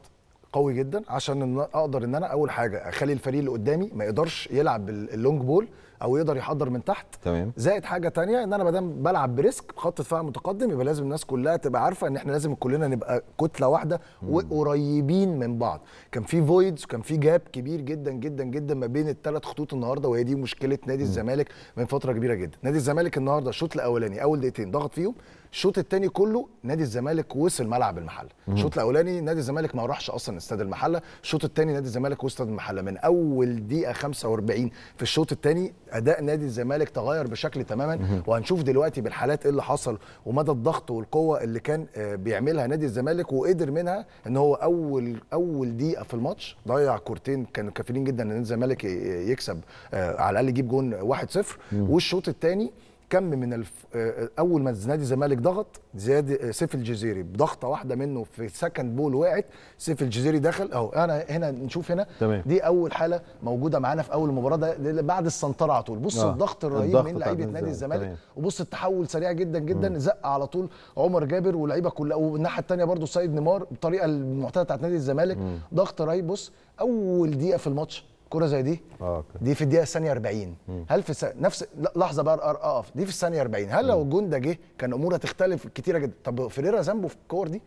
قوي جدا عشان إن اقدر ان انا اول حاجه اخلي الفريق اللي قدامي ما يقدرش يلعب اللونج بول او يقدر يحضر من تحت تمام زائد حاجه تانية ان انا ما دام بلعب بريسك بخط دفاع متقدم يبقى لازم الناس كلها تبقى عارفه ان احنا لازم كلنا نبقى كتله واحده وقريبين من بعض كان في فويدز وكان في جاب كبير جدا جدا جدا ما بين الثلاث خطوط النهارده وهي دي مشكله نادي الزمالك من فتره كبيره جدا نادي الزمالك النهارده الشوط الاولاني اول دقيقتين ضغط فيهم الشوط الثاني كله نادي الزمالك وصل ملعب المحله الشوط الاولاني نادي الزمالك ما راحش اصلا استاد المحله الشوط الثاني نادي الزمالك واستاد المحله من اول دقيقه 45 في الشوط الثاني اداء نادي الزمالك تغير بشكل تماما وهنشوف دلوقتي بالحالات ايه اللي حصل ومدى الضغط والقوه اللي كان آه، بيعملها نادي الزمالك وقدر منها ان هو اول اول دقيقه في الماتش ضيع كورتين كانوا كافيين جدا ان نادي الزمالك يكسب آه، على الاقل يجيب جون 1-0 والشوط الثاني كم من الف... آه، آه، اول ما نادي الزمالك ضغط زياد آه، سيف الجزيري بضغطه واحده منه في سكند بول وقعت سيف الجزيري دخل اهو انا هنا نشوف هنا تمام. دي اول حاله موجوده معانا في اول المباراه ده بعد السنطره على طول بص آه. الضغط الرهيب من لعيبه نادي الزمالك وبص التحول سريع جدا جدا زق على طول عمر جابر واللعيبه كلها والناحيه الثانيه برده سيد نيمار بالطريقه المعتاده بتاعت نادي الزمالك ضغط رهيب بص اول دقيقه في الماتش كره زي دي آه. دي في الدقيقه الثانيه 40 مم. هل في س... نفس لحظه بقى اقف آه، دي في الثانيه 40 هل مم. لو الجون ده جه كان امورها تختلف كتيره جدا طب فيريرا ذنبه في الكور دي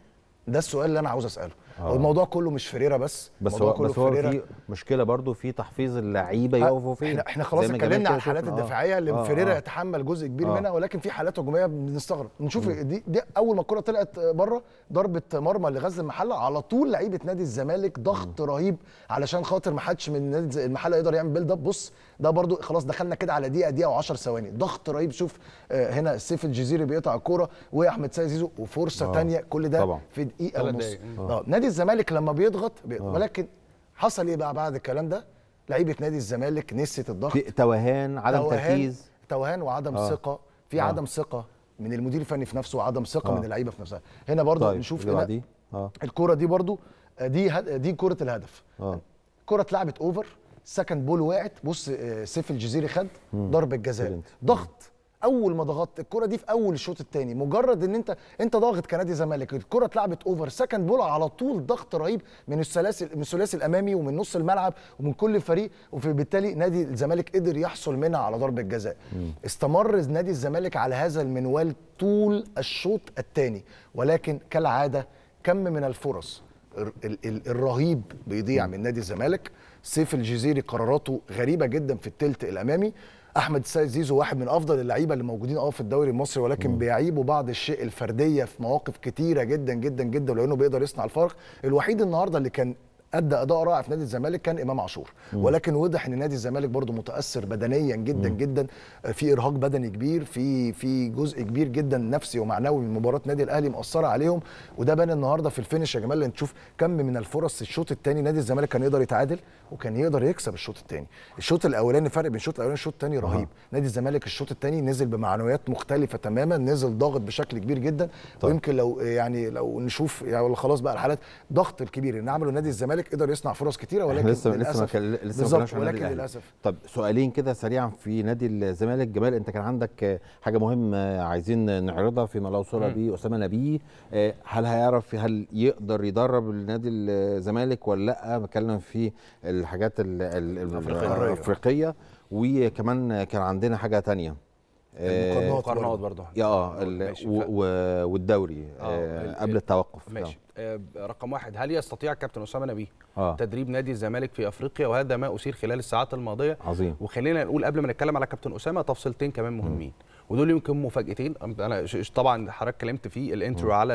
ده السؤال اللي انا عاوز اساله آه. الموضوع كله مش فريرة بس بس هو كله بس هو في مشكله برضو في تحفيظ اللعيبه يقفوا فيه احنا, احنا خلاص اتكلمنا على الحالات الدفاعيه اللي آه. آه. فريرة آه. يتحمل جزء كبير آه. منها ولكن في حالات هجوميه بنستغرب نشوف م. آه. دي, دي اول ما الكره طلعت بره ضربه مرمى لغزل المحله على طول لعيبه نادي الزمالك ضغط م. رهيب علشان خاطر ما حدش من نادي المحله يقدر يعمل بيلد اب بص ده برضو خلاص دخلنا كده على دقيقه دقيقه و10 ثواني ضغط رهيب شوف آه، هنا سيف الجزيري بيقطع الكوره واحمد سيد زيزو وفرصه ثانيه كل ده طبعا. في دقيقه ونص اه نادي الزمالك لما بيضغط, بيضغط. آه. ولكن حصل ايه بقى بعد الكلام ده لعيبه نادي الزمالك نسيت الضغط توهان عدم توهان تركيز توهان وعدم آه. ثقه في آه. عدم ثقه من المدير الفني في نفسه وعدم ثقه آه. من اللعيبه في نفسها هنا برضه طيب. نشوف هنا دي آه. الكره دي برضه آه، دي هد... دي كره الهدف آه. كره اتلعبت اوفر سكند بول وقعت بص آه، سيف الجزيري خد ضربه جزاء ضغط اول ما ضغطت الكره دي في اول الشوط الثاني مجرد ان انت انت ضاغط كنادي زمالك الكره اتلعبت اوفر سكند بول على طول ضغط رهيب من الثلاثي من الثلاثي الامامي ومن نص الملعب ومن كل فريق وبالتالي نادي الزمالك قدر يحصل منها على ضربه جزاء استمر نادي الزمالك على هذا المنوال طول الشوط الثاني ولكن كالعاده كم من الفرص الرهيب بيضيع من نادي الزمالك سيف الجزيري قراراته غريبه جدا في الثلث الامامي احمد السيد زيزو واحد من افضل اللعيبه اللي موجودين اه في الدوري المصري ولكن مم. بيعيبه بعض الشيء الفرديه في مواقف كتيره جدا جدا جدا ولانه بيقدر يصنع الفرق الوحيد النهارده اللي كان ادى اداء رائع في نادي الزمالك كان امام عاشور ولكن وضح ان نادي الزمالك برضه متاثر بدنيا جدا مم. جدا آه، في ارهاق بدني كبير في في جزء كبير جدا نفسي ومعنوي من مباراه نادي الاهلي مأثره عليهم وده بان النهارده في الفينش يا جمال انت تشوف كم من الفرص الشوط الثاني نادي الزمالك كان يقدر يتعادل وكان يقدر يكسب الشوط الثاني الشوط الاولاني فرق بين الشوط الاولاني والشوط الثاني رهيب نادي الزمالك الشوط الثاني نزل بمعنويات مختلفه تماما نزل ضاغط بشكل كبير جدا طيب. ويمكن لو يعني لو نشوف يعني خلاص بقى الحالات ضغط الكبير اللي عمله نادي الزمالك الزمالك قدر يصنع فرص كتيره ولكن لسه لسه ما كان لسه ولكن للاسف طب سؤالين كده سريعا في نادي الزمالك جمال انت كان عندك آه، حاجه مهمه آه، عايزين نعرضها فيما لو صلى به اسامه نبيه آه، هل هيعرف هل يقدر يدرب النادي الزمالك ولا لا بتكلم في الحاجات الافريقيه وكمان كان عندنا حاجه ثانيه آه، المقارنات برضه اه والدوري آه, آه، قبل التوقف ماشي نعم. آه رقم واحد هل يستطيع كابتن اسامه نبيه آه. تدريب نادي الزمالك في افريقيا وهذا ما اثير خلال الساعات الماضيه عظيم وخلينا نقول قبل ما نتكلم على كابتن اسامه تفصيلتين كمان مهمين م. ودول يمكن مفاجاتين انا طبعا حضرتك اتكلمت في الانترو على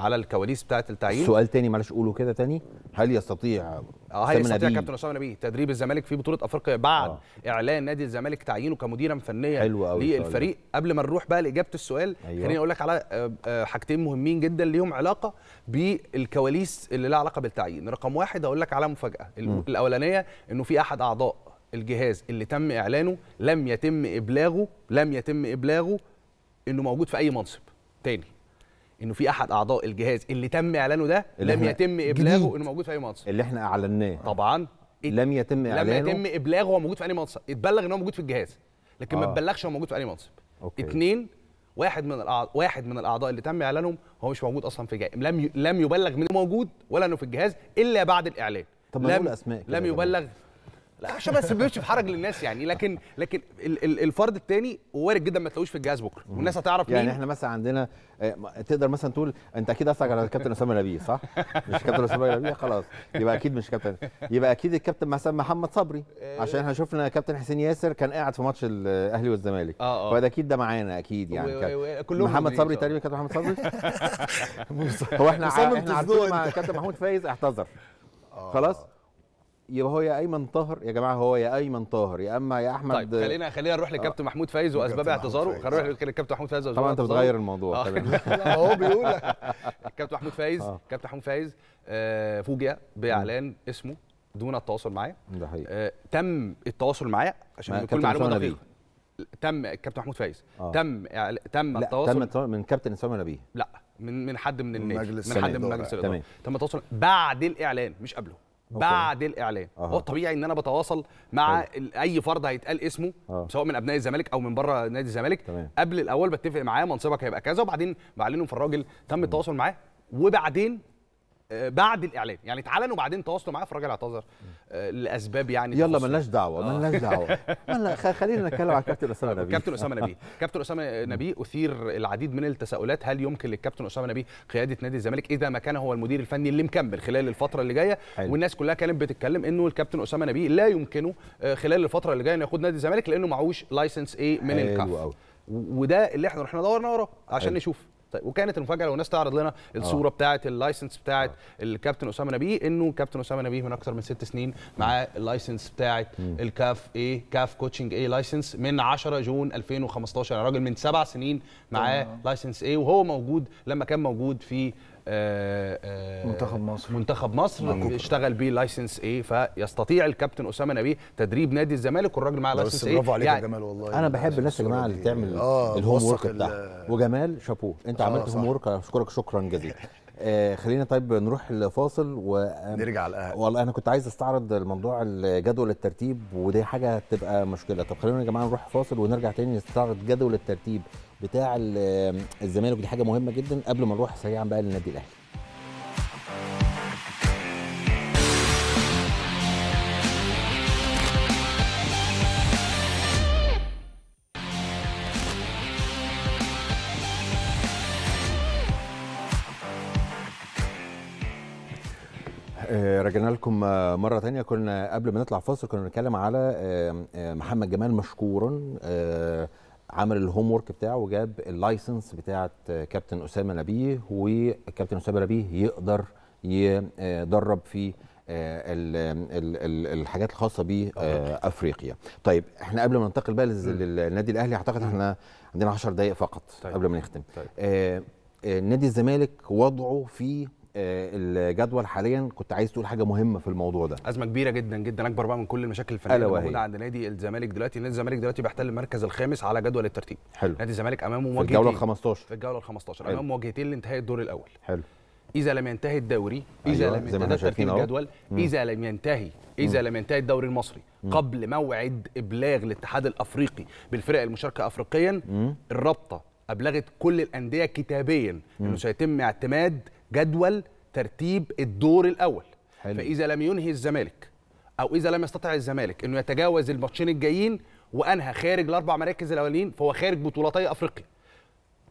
على الكواليس بتاعه التعيين سؤال تاني معلش قوله كده تاني هل يستطيع اه هيستطيع كابتن اسامه نبيه تدريب الزمالك في بطوله افريقيا بعد أوه. اعلان نادي الزمالك تعيينه كمديرا فنيا للفريق قبل ما نروح بقى لاجابه السؤال أيوة. خليني اقول لك على آه، آه، حاجتين مهمين جدا ليهم علاقه بالكواليس اللي لها علاقه بالتعيين رقم واحد هقول لك على مفاجاه الاولانيه انه في احد اعضاء الجهاز اللي تم اعلانه لم يتم ابلاغه لم يتم ابلاغه انه موجود في اي منصب تاني انه في احد اعضاء الجهاز اللي تم اعلانه ده لم يتم ابلاغه انه موجود في اي منصه اللي احنا اعلناه طبعا لم يتم اعلانه لم يتم ابلاغه هو موجود في اي منصب اتبلغ ان هو موجود في الجهاز لكن آه. ما اتبلغش هو موجود في اي منصب أوكي. اتنين واحد من الأعضاء واحد من الاعضاء اللي تم اعلانهم هو مش موجود اصلا في جهاز لم ي... لم يبلغ من موجود ولا انه في الجهاز الا بعد الاعلان طب لم اسماء لم يبلغ لا عشان ما تسببش في حرج للناس يعني لكن لكن الفرد الثاني وارد جدا ما تلاقوش في الجهاز بكره والناس هتعرف يعني مين احنا مثلا عندنا آه، تقدر مثلا تقول انت اكيد قصدك على الكابتن اسامه نبيه صح؟ مش كابتن اسامه نبيه خلاص يبقى اكيد مش كابتن يبقى اكيد الكابتن مثلا محمد صبري آه. عشان احنا شفنا كابتن حسين ياسر كان قاعد في ماتش الاهلي والزمالك اه اه فده اكيد ده معانا اكيد يعني كابتن محمد صبري تقريبا كابتن محمد صبري هو احنا احنا مع كابتن محمود فايز اعتذر آه. خلاص يبقى هو يا ايمن طاهر يا جماعه هو يا ايمن طاهر يا اما يا احمد طيب خلينا خلينا نروح للكابتن آه. محمود فايز واسباب اعتذاره خلينا نروح للكابتن محمود فايز طبعا انت بتغير الموضوع آه. هو بيقول الكابتن محمود فايز كابتن محمود فايز آه. آه، فوجئ باعلان اسمه دون التواصل معايا ده حقيقي آه تم التواصل معايا عشان يكون معلومه دقيقه تم الكابتن محمود فايز آه. تم تم التواصل تم التواصل من كابتن اسامه نبيه لا من من حد من النادي من حد من مجلس الاداره تمام تم التواصل بعد الاعلان مش قبله بعد الاعلان أه. هو طبيعي ان انا بتواصل مع حلو. اي فرد هيتقال اسمه أه. سواء من ابناء الزمالك او من بره نادي الزمالك تمام. قبل الاول بتفق معاه منصبك هيبقى كذا وبعدين بعلنهم في الراجل تم التواصل معاه وبعدين آه، بعد الاعلان يعني اتعلن وبعدين تواصلوا معاه فالراجل اعتذر آه، لاسباب يعني يلا ملناش دعوه آه. ملناش دعوه خلينا نتكلم على كابتن اسامه نبيه كابتن اسامه نبيه كابتن اسامه نبيه اثير العديد من التساؤلات هل يمكن للكابتن اسامه نبيه قياده نادي الزمالك اذا ما كان هو المدير الفني اللي مكمل خلال الفتره اللي جايه والناس كلها كانت بتتكلم انه الكابتن اسامه نبيه لا يمكنه خلال الفتره اللي جايه انه ياخد نادي الزمالك لانه معهوش لايسنس ايه من الكاف وده اللي احنا رحنا دورنا وراه عشان نشوف طيب وكانت المفاجاه لو الناس تعرض لنا آه. الصوره بتاعه اللايسنس آه. بتاعه الكابتن اسامه نبيه انه كابتن اسامه نبيه من اكثر من ست سنين معاه اللايسنس بتاعه الكاف اي كاف كوتشنج ايه لايسنس من 10 جون 2015 يعني راجل من سبع سنين معاه لايسنس ايه وهو موجود لما كان موجود في آه، آه، منتخب مصر منتخب مصر اشتغل بيه لايسنس ايه فيستطيع الكابتن اسامه نبيه تدريب نادي الزمالك والراجل معاه لايسنس ايه برافو عليك يا يعني جمال والله انا بحب الناس يا جماعه اللي تعمل آه، الهوم ورك بتاعها وجمال شابوه انت عملت هوم ورك اشكرك شكرا جزيلا آه خلينا طيب نروح لفاصل و نرجع على الاهلي والله انا كنت عايز استعرض الموضوع الجدول الترتيب ودي حاجه هتبقى مشكله طب خلينا يا جماعه نروح فاصل ونرجع تاني نستعرض جدول الترتيب بتاع الزمالك دي حاجه مهمه جدا قبل ما نروح سريعا بقى للنادي الاهلي آه، رجعنا لكم آه، مرة تانية كنا قبل ما نطلع فاصل كنا بنتكلم على محمد جمال مشكورا آه، عمل الهوم ورك بتاعه وجاب اللايسنس بتاعه كابتن اسامه نبيه وكابتن اسامه نبيه يقدر يدرب في آه، الحاجات الخاصه بافريقيا طيب احنا قبل ما ننتقل بقى للنادي الاهلي اعتقد احنا عندنا 10 دقائق فقط طيب. قبل ما نختم طيب. آه، آه، نادي الزمالك وضعه في آه، الجدول حاليا كنت عايز تقول حاجه مهمه في الموضوع ده ازمه كبيره جدا جدا اكبر بقى من كل المشاكل الفنيه اللي موجوده عند نادي الزمالك دلوقتي نادي الزمالك دلوقتي بيحتل المركز الخامس على جدول الترتيب حلو نادي الزمالك امامه مواجهتين في الجوله ال 15 في الجوله ال 15 امامه مواجهتين لانتهاء الدور الاول حلو اذا لم ينتهي الدوري أيوة، اذا أيوة. لم ينتهي ترتيب الجدول اذا لم ينتهي اذا لم ينتهي الدوري المصري مم. قبل موعد ابلاغ الاتحاد الافريقي بالفرق المشاركه افريقيا الرابطه ابلغت كل الانديه كتابيا انه سيتم اعتماد جدول ترتيب الدور الاول حلو. فاذا لم ينهي الزمالك او اذا لم يستطع الزمالك انه يتجاوز الماتشين الجايين وانهى خارج الاربع مراكز الاولين فهو خارج بطولتي افريقيا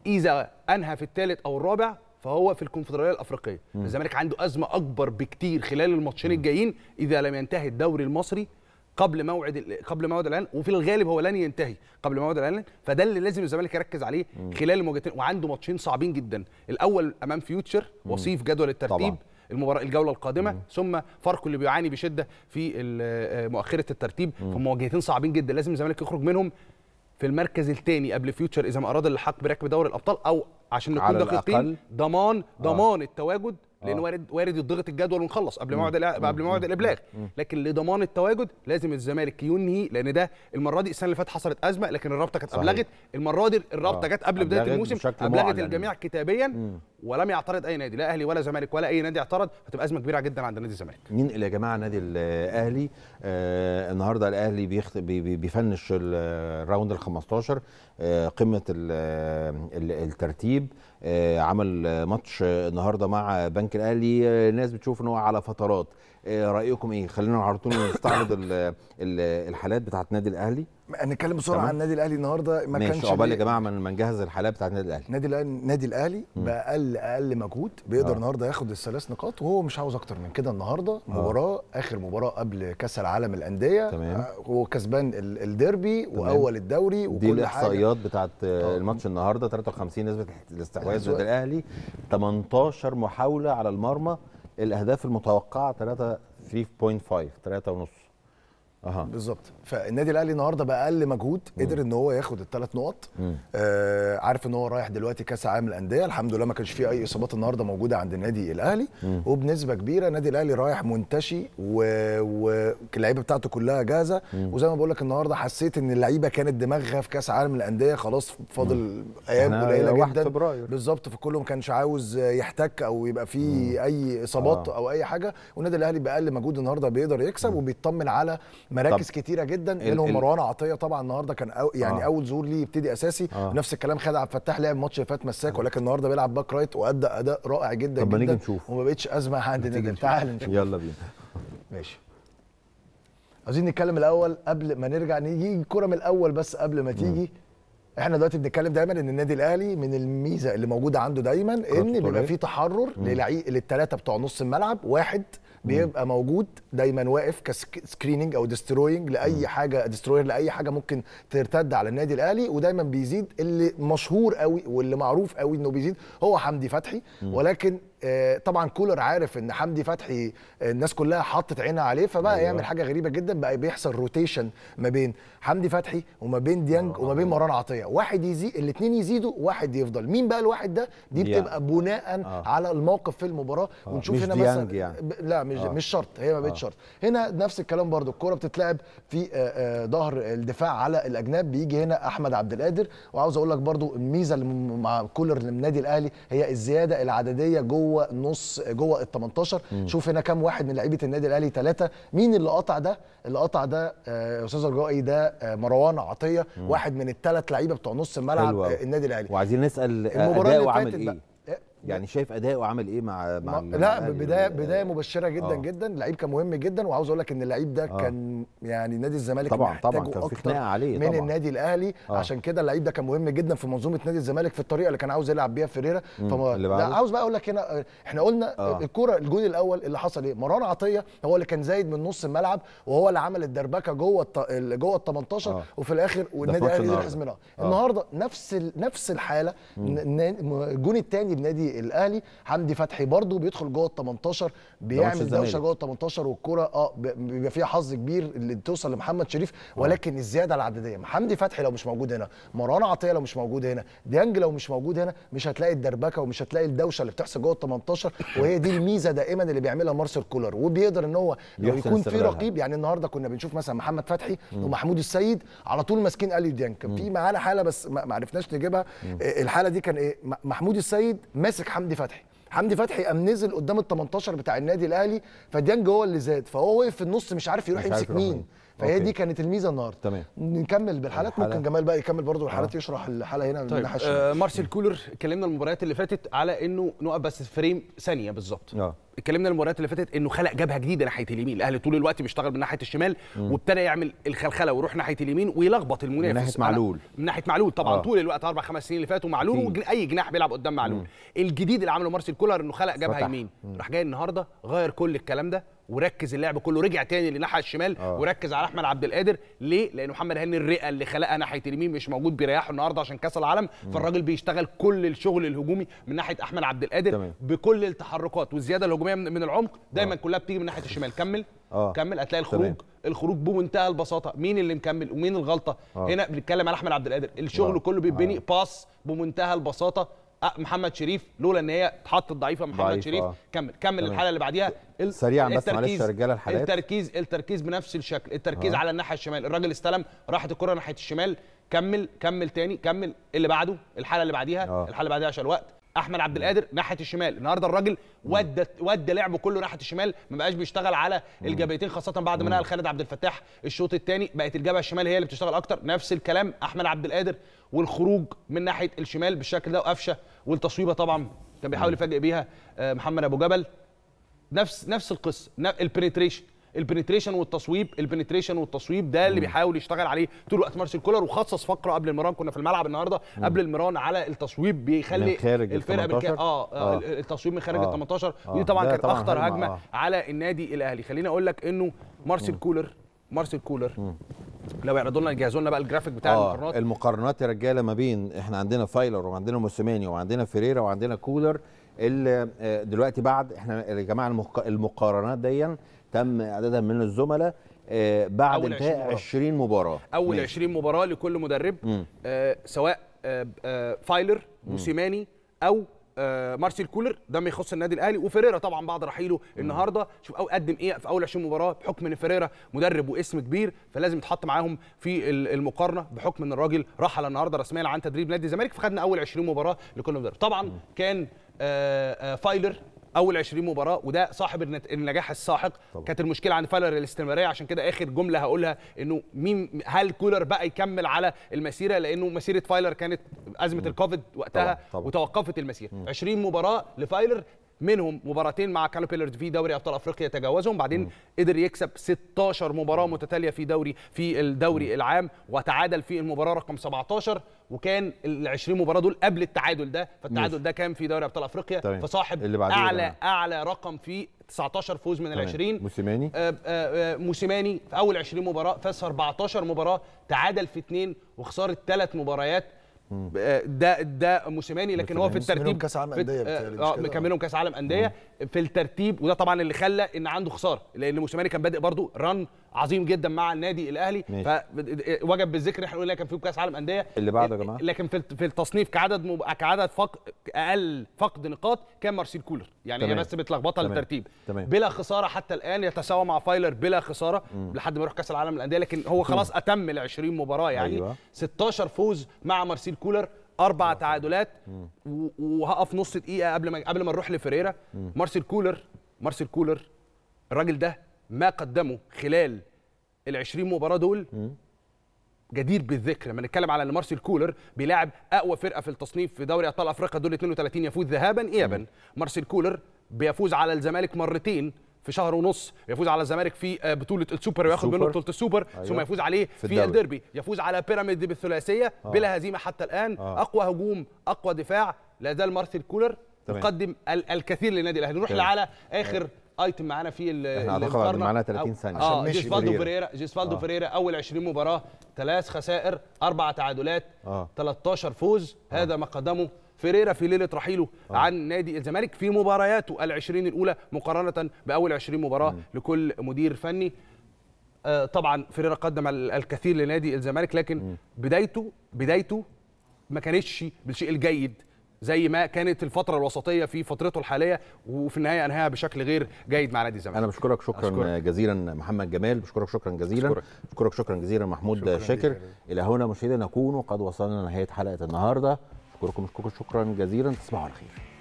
اذا انهى في الثالث او الرابع فهو في الكونفدراليه الافريقيه الزمالك عنده ازمه اكبر بكتير خلال الماتشين الجايين اذا لم ينتهي الدوري المصري قبل موعد قبل موعد الاعلان وفي الغالب هو لن ينتهي قبل موعد الاعلان فده اللي لازم الزمالك يركز عليه خلال المواجهتين وعنده ماتشين صعبين جدا الاول امام فيوتشر وصيف جدول الترتيب طبعا. المباراه الجوله القادمه مم. ثم فاركو اللي بيعاني بشده في آه، آه، مؤخره الترتيب فمواجهتين صعبين جدا لازم الزمالك يخرج منهم في المركز الثاني قبل فيوتشر اذا ما اراد اللحاق بركب دوري الابطال او عشان نكون دقيقين ضمان ضمان آه. التواجد لان آه. وارد وارد يضغط الجدول ونخلص قبل موعد قبل موعد الابلاغ لكن لضمان التواجد لازم الزمالك ينهي لان ده المره دي السنه اللي فاتت حصلت ازمه لكن الرابطه كانت ابلغت المره دي الرابطه آه. جت قبل بدايه الموسم ابلغت الجميع كتابيا ولم يعترض اي نادي لا اهلي ولا زمالك ولا اي نادي اعترض هتبقى ازمه كبيره جدا عند نادي الزمالك مين يا جماعه نادي الاهلي آه النهارده الاهلي بيخت... بي... بيفنش الراوند ال 15 آه قمه الـ الـ الترتيب آه عمل ماتش النهارده مع بنك الاهلي آه، الناس بتشوف ان هو على فترات آه، رايكم ايه خلينا على نستعرض الحالات بتاعه نادي الاهلي نتكلم بسرعه عن النادي الاهلي النهارده ما ماشي كانش عقبال يا جماعه من, نجهز الحلقه بتاعت النادي الاهلي النادي الاهلي النادي الاهلي باقل اقل مجهود بيقدر النهارده النهارده ياخد الثلاث نقاط وهو مش عاوز اكتر من كده النهارده آه. مباراه اخر مباراه قبل كاس العالم الانديه تمام آه، هو كسبان الديربي واول الدوري وكل دي الاحصائيات بتاعت آه. الماتش النهارده 53 نسبه الاستحواذ للنادي يعني الاهلي 18 محاوله على المرمى الاهداف المتوقعه 3 3.5 3 ونص اها بالظبط فالنادي الاهلي النهارده باقل مجهود قدر ان هو ياخد الثلاث نقط آه عارف ان هو رايح دلوقتي كاس عالم الانديه الحمد لله ما كانش فيه اي اصابات النهارده موجوده عند النادي الاهلي مم. وبنسبه كبيره النادي الاهلي رايح منتشي واللعيبه و... بتاعته كلها جاهزه وزي ما بقول لك النهارده حسيت ان اللعيبه كانت دماغها في كاس عالم الانديه خلاص فاضل ايام قليله جدا بالظبط فكله ما كانش عاوز يحتك او يبقى فيه اي اصابات آه. او اي حاجه والنادي الاهلي باقل مجهود النهارده بيقدر يكسب وبيطمن على مراكز طب. كتيره جدا جدا منهم مروان عطيه طبعا النهارده كان أو يعني آه. اول ظهور ليه يبتدي اساسي آه. نفس الكلام خالد عبد الفتاح لعب ماتش اللي فات مساك آه. ولكن النهارده بيلعب باك رايت وادى اداء رائع جدا طب جدا نشوف. وما بقتش ازمه عند النادي تعال نشوف يلا بينا ماشي عايزين نتكلم الاول قبل ما نرجع نيجي الكوره من الاول بس قبل ما تيجي م. احنا دلوقتي بنتكلم دايما ان النادي الاهلي من الميزه اللي موجوده عنده دايما ان بيبقى فيه تحرر للعيب للثلاثه بتوع نص الملعب واحد بيبقى موجود دايما واقف كسكريننج او ديستروينج لاي حاجه ديستروير لاي حاجه ممكن ترتد على النادي الاهلي ودايما بيزيد اللي مشهور قوي واللي معروف قوي انه بيزيد هو حمدي فتحي ولكن آه، طبعا كولر عارف ان حمدي فتحي آه، الناس كلها حطت عينها عليه فبقى أيوة. يعمل حاجه غريبه جدا بقى بيحصل روتيشن ما بين حمدي فتحي وما بين ديانج آه، وما بين مروان عطيه واحد يزيد الاثنين يزيدوا واحد يفضل مين بقى الواحد ده دي بتبقى بناء أوه. على الموقف في المباراه أوه. ونشوف مش هنا مثلا يعني. لا مش أوه. مش شرط هي ما بقتش شرط هنا نفس الكلام برده الكوره بتتلعب في ظهر الدفاع على الاجناب بيجي هنا احمد عبد القادر وعاوز اقول لك برده الميزه اللي مع كولر للنادي الاهلي هي الزياده العدديه جوه جوه النص جوه ال 18 شوف هنا كام واحد من لعيبه النادي الاهلي ثلاثه مين اللي قطع ده اللي قطع ده آه، استاذ رجائي ده آه، مروان عطيه واحد من الثلاث لعيبه بتوع نص الملعب آه، النادي الاهلي وعايزين نسال المباراه وعمل ايه يعني شايف اداؤه عامل ايه مع مع لا بدايه بدايه مبشره جدا آه. جدا لعيب كان مهم جدا وعاوز اقول لك ان اللعيب ده آه. كان يعني نادي الزمالك طبعا طبعا كان في خناقه عليه من طبعا. النادي الاهلي آه. عشان كده اللعيب ده كان مهم جدا في منظومه نادي الزمالك في الطريقه اللي كان عاوز يلعب بيها فيريرا فما لا عاوز بقى اقول لك هنا احنا قلنا آه. الكوره الجول الاول اللي حصل ايه مروان عطيه هو اللي كان زايد من نص الملعب وهو اللي عمل الدربكه جوه الت... جوه ال 18 آه. وفي الاخر والنادي الاهلي يحز منها آه. النهارده نفس نفس الحاله الجون الثاني بنادي الاهلي حمدي فتحي برده بيدخل جوه ال 18 بيعمل دوشه جوه ال 18 والكره اه بيبقى فيها حظ كبير اللي توصل لمحمد شريف آه. ولكن الزياده العدديه حمدي فتحي لو مش موجود هنا مروان عطيه لو مش موجود هنا ديانج لو مش موجود هنا مش هتلاقي الدربكه ومش هتلاقي الدوشه اللي بتحصل جوه ال 18 وهي دي الميزه دائما اللي بيعملها مارسيل كولر وبيقدر ان هو لو يكون في رقيب يعني النهارده كنا بنشوف مثلا محمد فتحي ومحمود السيد على طول ماسكين اليو ديانج كان في معانا حاله بس ما عرفناش نجيبها آه، الحاله دي كان ايه محمود السيد ماسك مسك حمدي فتحي حمدي فتحي قام نزل قدام ال 18 بتاع النادي الاهلي فديانج هو اللي زاد فهو وقف في النص مش عارف يروح يمسك مين فهي أوكي. دي كانت الميزه النهارده تمام نكمل بالحالات الحلقة. ممكن جمال بقى يكمل برضه الحالات آه. يشرح الحاله هنا طيب. من آه مارسيل كولر اتكلمنا المباريات اللي فاتت على انه نقف بس فريم ثانيه بالظبط آه. اتكلمنا المباريات اللي فاتت انه خلق جبهه جديده ناحيه اليمين الاهلي طول الوقت بيشتغل من ناحيه الشمال وابتدى يعمل الخلخله ويروح ناحيه اليمين ويلخبط المنافس من ناحيه معلول من ناحيه معلول طبعا آه. طول الوقت اربع خمس سنين اللي فاتوا معلول واي جناح بيلعب قدام معلول مم. الجديد اللي عمله مارسيل كولر انه خلق جبهه يمين راح جاي النهارده غير كل الكلام ده وركز اللعب كله رجع تاني للناحيه الشمال أوه. وركز على احمد عبد القادر ليه لان محمد هاني الرئه اللي خلقها ناحيه اليمين مش موجود بيريحه النهارده عشان كاس العالم فالراجل بيشتغل كل الشغل الهجومي من ناحيه احمد عبد القادر بكل التحركات والزياده الهجوميه من العمق دايما أوه. كلها بتيجي من ناحيه الشمال كمل أوه. كمل هتلاقي الخروج تمام. الخروج بمنتهى البساطه مين اللي مكمل ومين الغلطه أوه. هنا بنتكلم على احمد عبد القادر الشغل أوه. كله بيتبني آه. باس بمنتهى البساطه آه، محمد شريف لولا ان هي اتحطت ضعيفه محمد ضعيفة. شريف كمل كمل طبعا. الحاله اللي بعديها سريعا بس معلش يا رجاله الحالات التركيز التركيز بنفس الشكل التركيز ها. على الناحيه الشمال الراجل استلم راحت الكره ناحيه الشمال كمل كمل تاني كمل اللي بعده الحاله اللي بعديها أه. الحاله اللي بعديها عشان الوقت احمد عبد القادر ناحيه الشمال النهارده الراجل ودى ودى لعبه كله ناحيه الشمال ما بقاش بيشتغل على الجبهتين خاصه بعد ما نقل خالد عبد الفتاح الشوط الثاني بقت الجبهه الشمال هي اللي بتشتغل اكتر نفس الكلام احمد عبد القادر والخروج من ناحيه الشمال بالشكل ده وقفشه والتصويبه طبعا كان بيحاول يفاجئ بيها آه، محمد ابو جبل نفس نفس القصه البنتريشن البنتريشن والتصويب البنتريشن والتصويب ده اللي بيحاول يشتغل عليه طول الوقت مارسيل كولر وخصص فقره قبل المران كنا في الملعب النهارده قبل المران على التصويب بيخلي الفرقه بالك... آه, اه, آه. التصويب من خارج آه. ال 18 آه. ودي طبعا كانت اخطر هجمه آه. على النادي الاهلي خليني اقول لك انه مارسيل كولر مارسيل كولر مم. لو يعرضوا لنا يجهزوا لنا بقى الجرافيك بتاع آه المقارنات المقارنات يا رجاله ما بين احنا عندنا فايلر وعندنا موسيماني وعندنا فيريرا وعندنا كولر اللي دلوقتي بعد احنا يا جماعه المقارنات دي تم اعدادها من الزملاء آه، بعد انتهاء 20, 20 مباراه اول 20 مباراه لكل مدرب آه، سواء آه، فايلر موسيماني او مارسيل كولر ده ما يخص النادي الاهلي وفيريرا طبعا بعد رحيله النهارده شوف أو قدم ايه في اول 20 مباراه بحكم ان فيريرا مدرب واسم كبير فلازم يتحط معاهم في المقارنه بحكم ان الراجل رحل النهارده رسميا عن تدريب نادي الزمالك فخدنا اول 20 مباراه لكل مدرب طبعا كان فايلر اول 20 مباراه وده صاحب النجاح الساحق كانت المشكله عند فالر الاستمراريه عشان كده اخر جمله هقولها انه مين هل كولر بقى يكمل على المسيره لانه مسيره فايلر كانت ازمه الكوفيد وقتها طبعا. طبعا. وتوقفت المسيره 20 مباراه لفايلر منهم مباراتين مع كالوبيلرز في دوري ابطال افريقيا تجاوزهم بعدين م. قدر يكسب 16 مباراه متتاليه في دوري في الدوري م. العام وتعادل في المباراه رقم 17 وكان ال 20 مباراه دول قبل التعادل ده فالتعادل ده كان في دوري ابطال افريقيا طيب. فصاحب اللي اعلى ده. اعلى رقم في 19 فوز من ال 20 موسيماني آه، آه، آه، موسيماني في اول 20 مباراه فاز 14 مباراه تعادل في اثنين وخساره ثلاث مباريات آه، ده ده موسيماني لكن هو في الترتيب كاس عالم انديه اه مكملهم آه، كاس عالم انديه في الترتيب وده طبعا اللي خلى ان عنده خساره لان موسيماني كان بادئ برده رن عظيم جدا مع النادي الاهلي فوجب آه، بالذكر احنا قلنا كان في كاس عالم انديه اللي بعده يا جماعه لكن في التصنيف كعدد مب... كعدد فق... اقل فقد نقاط كان مارسيل كولر يعني هي بس متلخبطه للترتيب بلا خساره حتى الان يتساوى مع فايلر بلا خساره مم. لحد ما يروح كاس العالم الانديه لكن هو خلاص اتم ال 20 مباراه يعني أيوة. 16 فوز مع مارسيل كولر اربع تعادلات وهقف نص دقيقه قبل ما قبل ما نروح لفريرا مارسيل كولر مارسيل كولر الراجل ده ما قدمه خلال ال 20 مباراه دول جدير بالذكر لما نتكلم على ان مارسيل كولر بيلاعب اقوى فرقه في التصنيف في دوري ابطال افريقيا دول 32 يفوز ذهابا ايابا مارسيل كولر بيفوز على الزمالك مرتين في شهر ونص يفوز على الزمالك في آه، بطوله السوبر وياخد منه بطوله السوبر أيوة. ثم يفوز عليه في, في الديربي يفوز على بيراميد بالثلاثيه آه. بلا هزيمه حتى الان آه. اقوى هجوم اقوى دفاع لا زال مارسيل كولر يقدم الكثير للنادي الاهلي نروح على آه. اخر آه. ايتم معانا في المقارنه معانا 30 ثانيه اه جيسفالدو فريرا جيسفالدو آه. فريرا اول 20 مباراه ثلاث خسائر اربع تعادلات آه. 13 فوز آه. هذا ما قدمه فيريرا في ليله رحيله آه. عن نادي الزمالك في مبارياته العشرين الاولى مقارنه باول 20 مباراه مم. لكل مدير فني آه طبعا فيريرا قدم الكثير لنادي الزمالك لكن مم. بدايته بدايته ما كانتش بالشيء الجيد زي ما كانت الفتره الوسطيه في فترته الحاليه وفي النهايه انهاها بشكل غير جيد مع نادي الزمالك انا بشكرك شكرا أشكرك. جزيلا محمد جمال بشكرك شكرا جزيلا أشكرك. بشكرك شكرا جزيلا محمود شكرا شاكر الى هنا مشاهدينا نكون قد وصلنا لنهايه حلقه النهارده أشكركم شكرا جزيلا تصبحوا على خير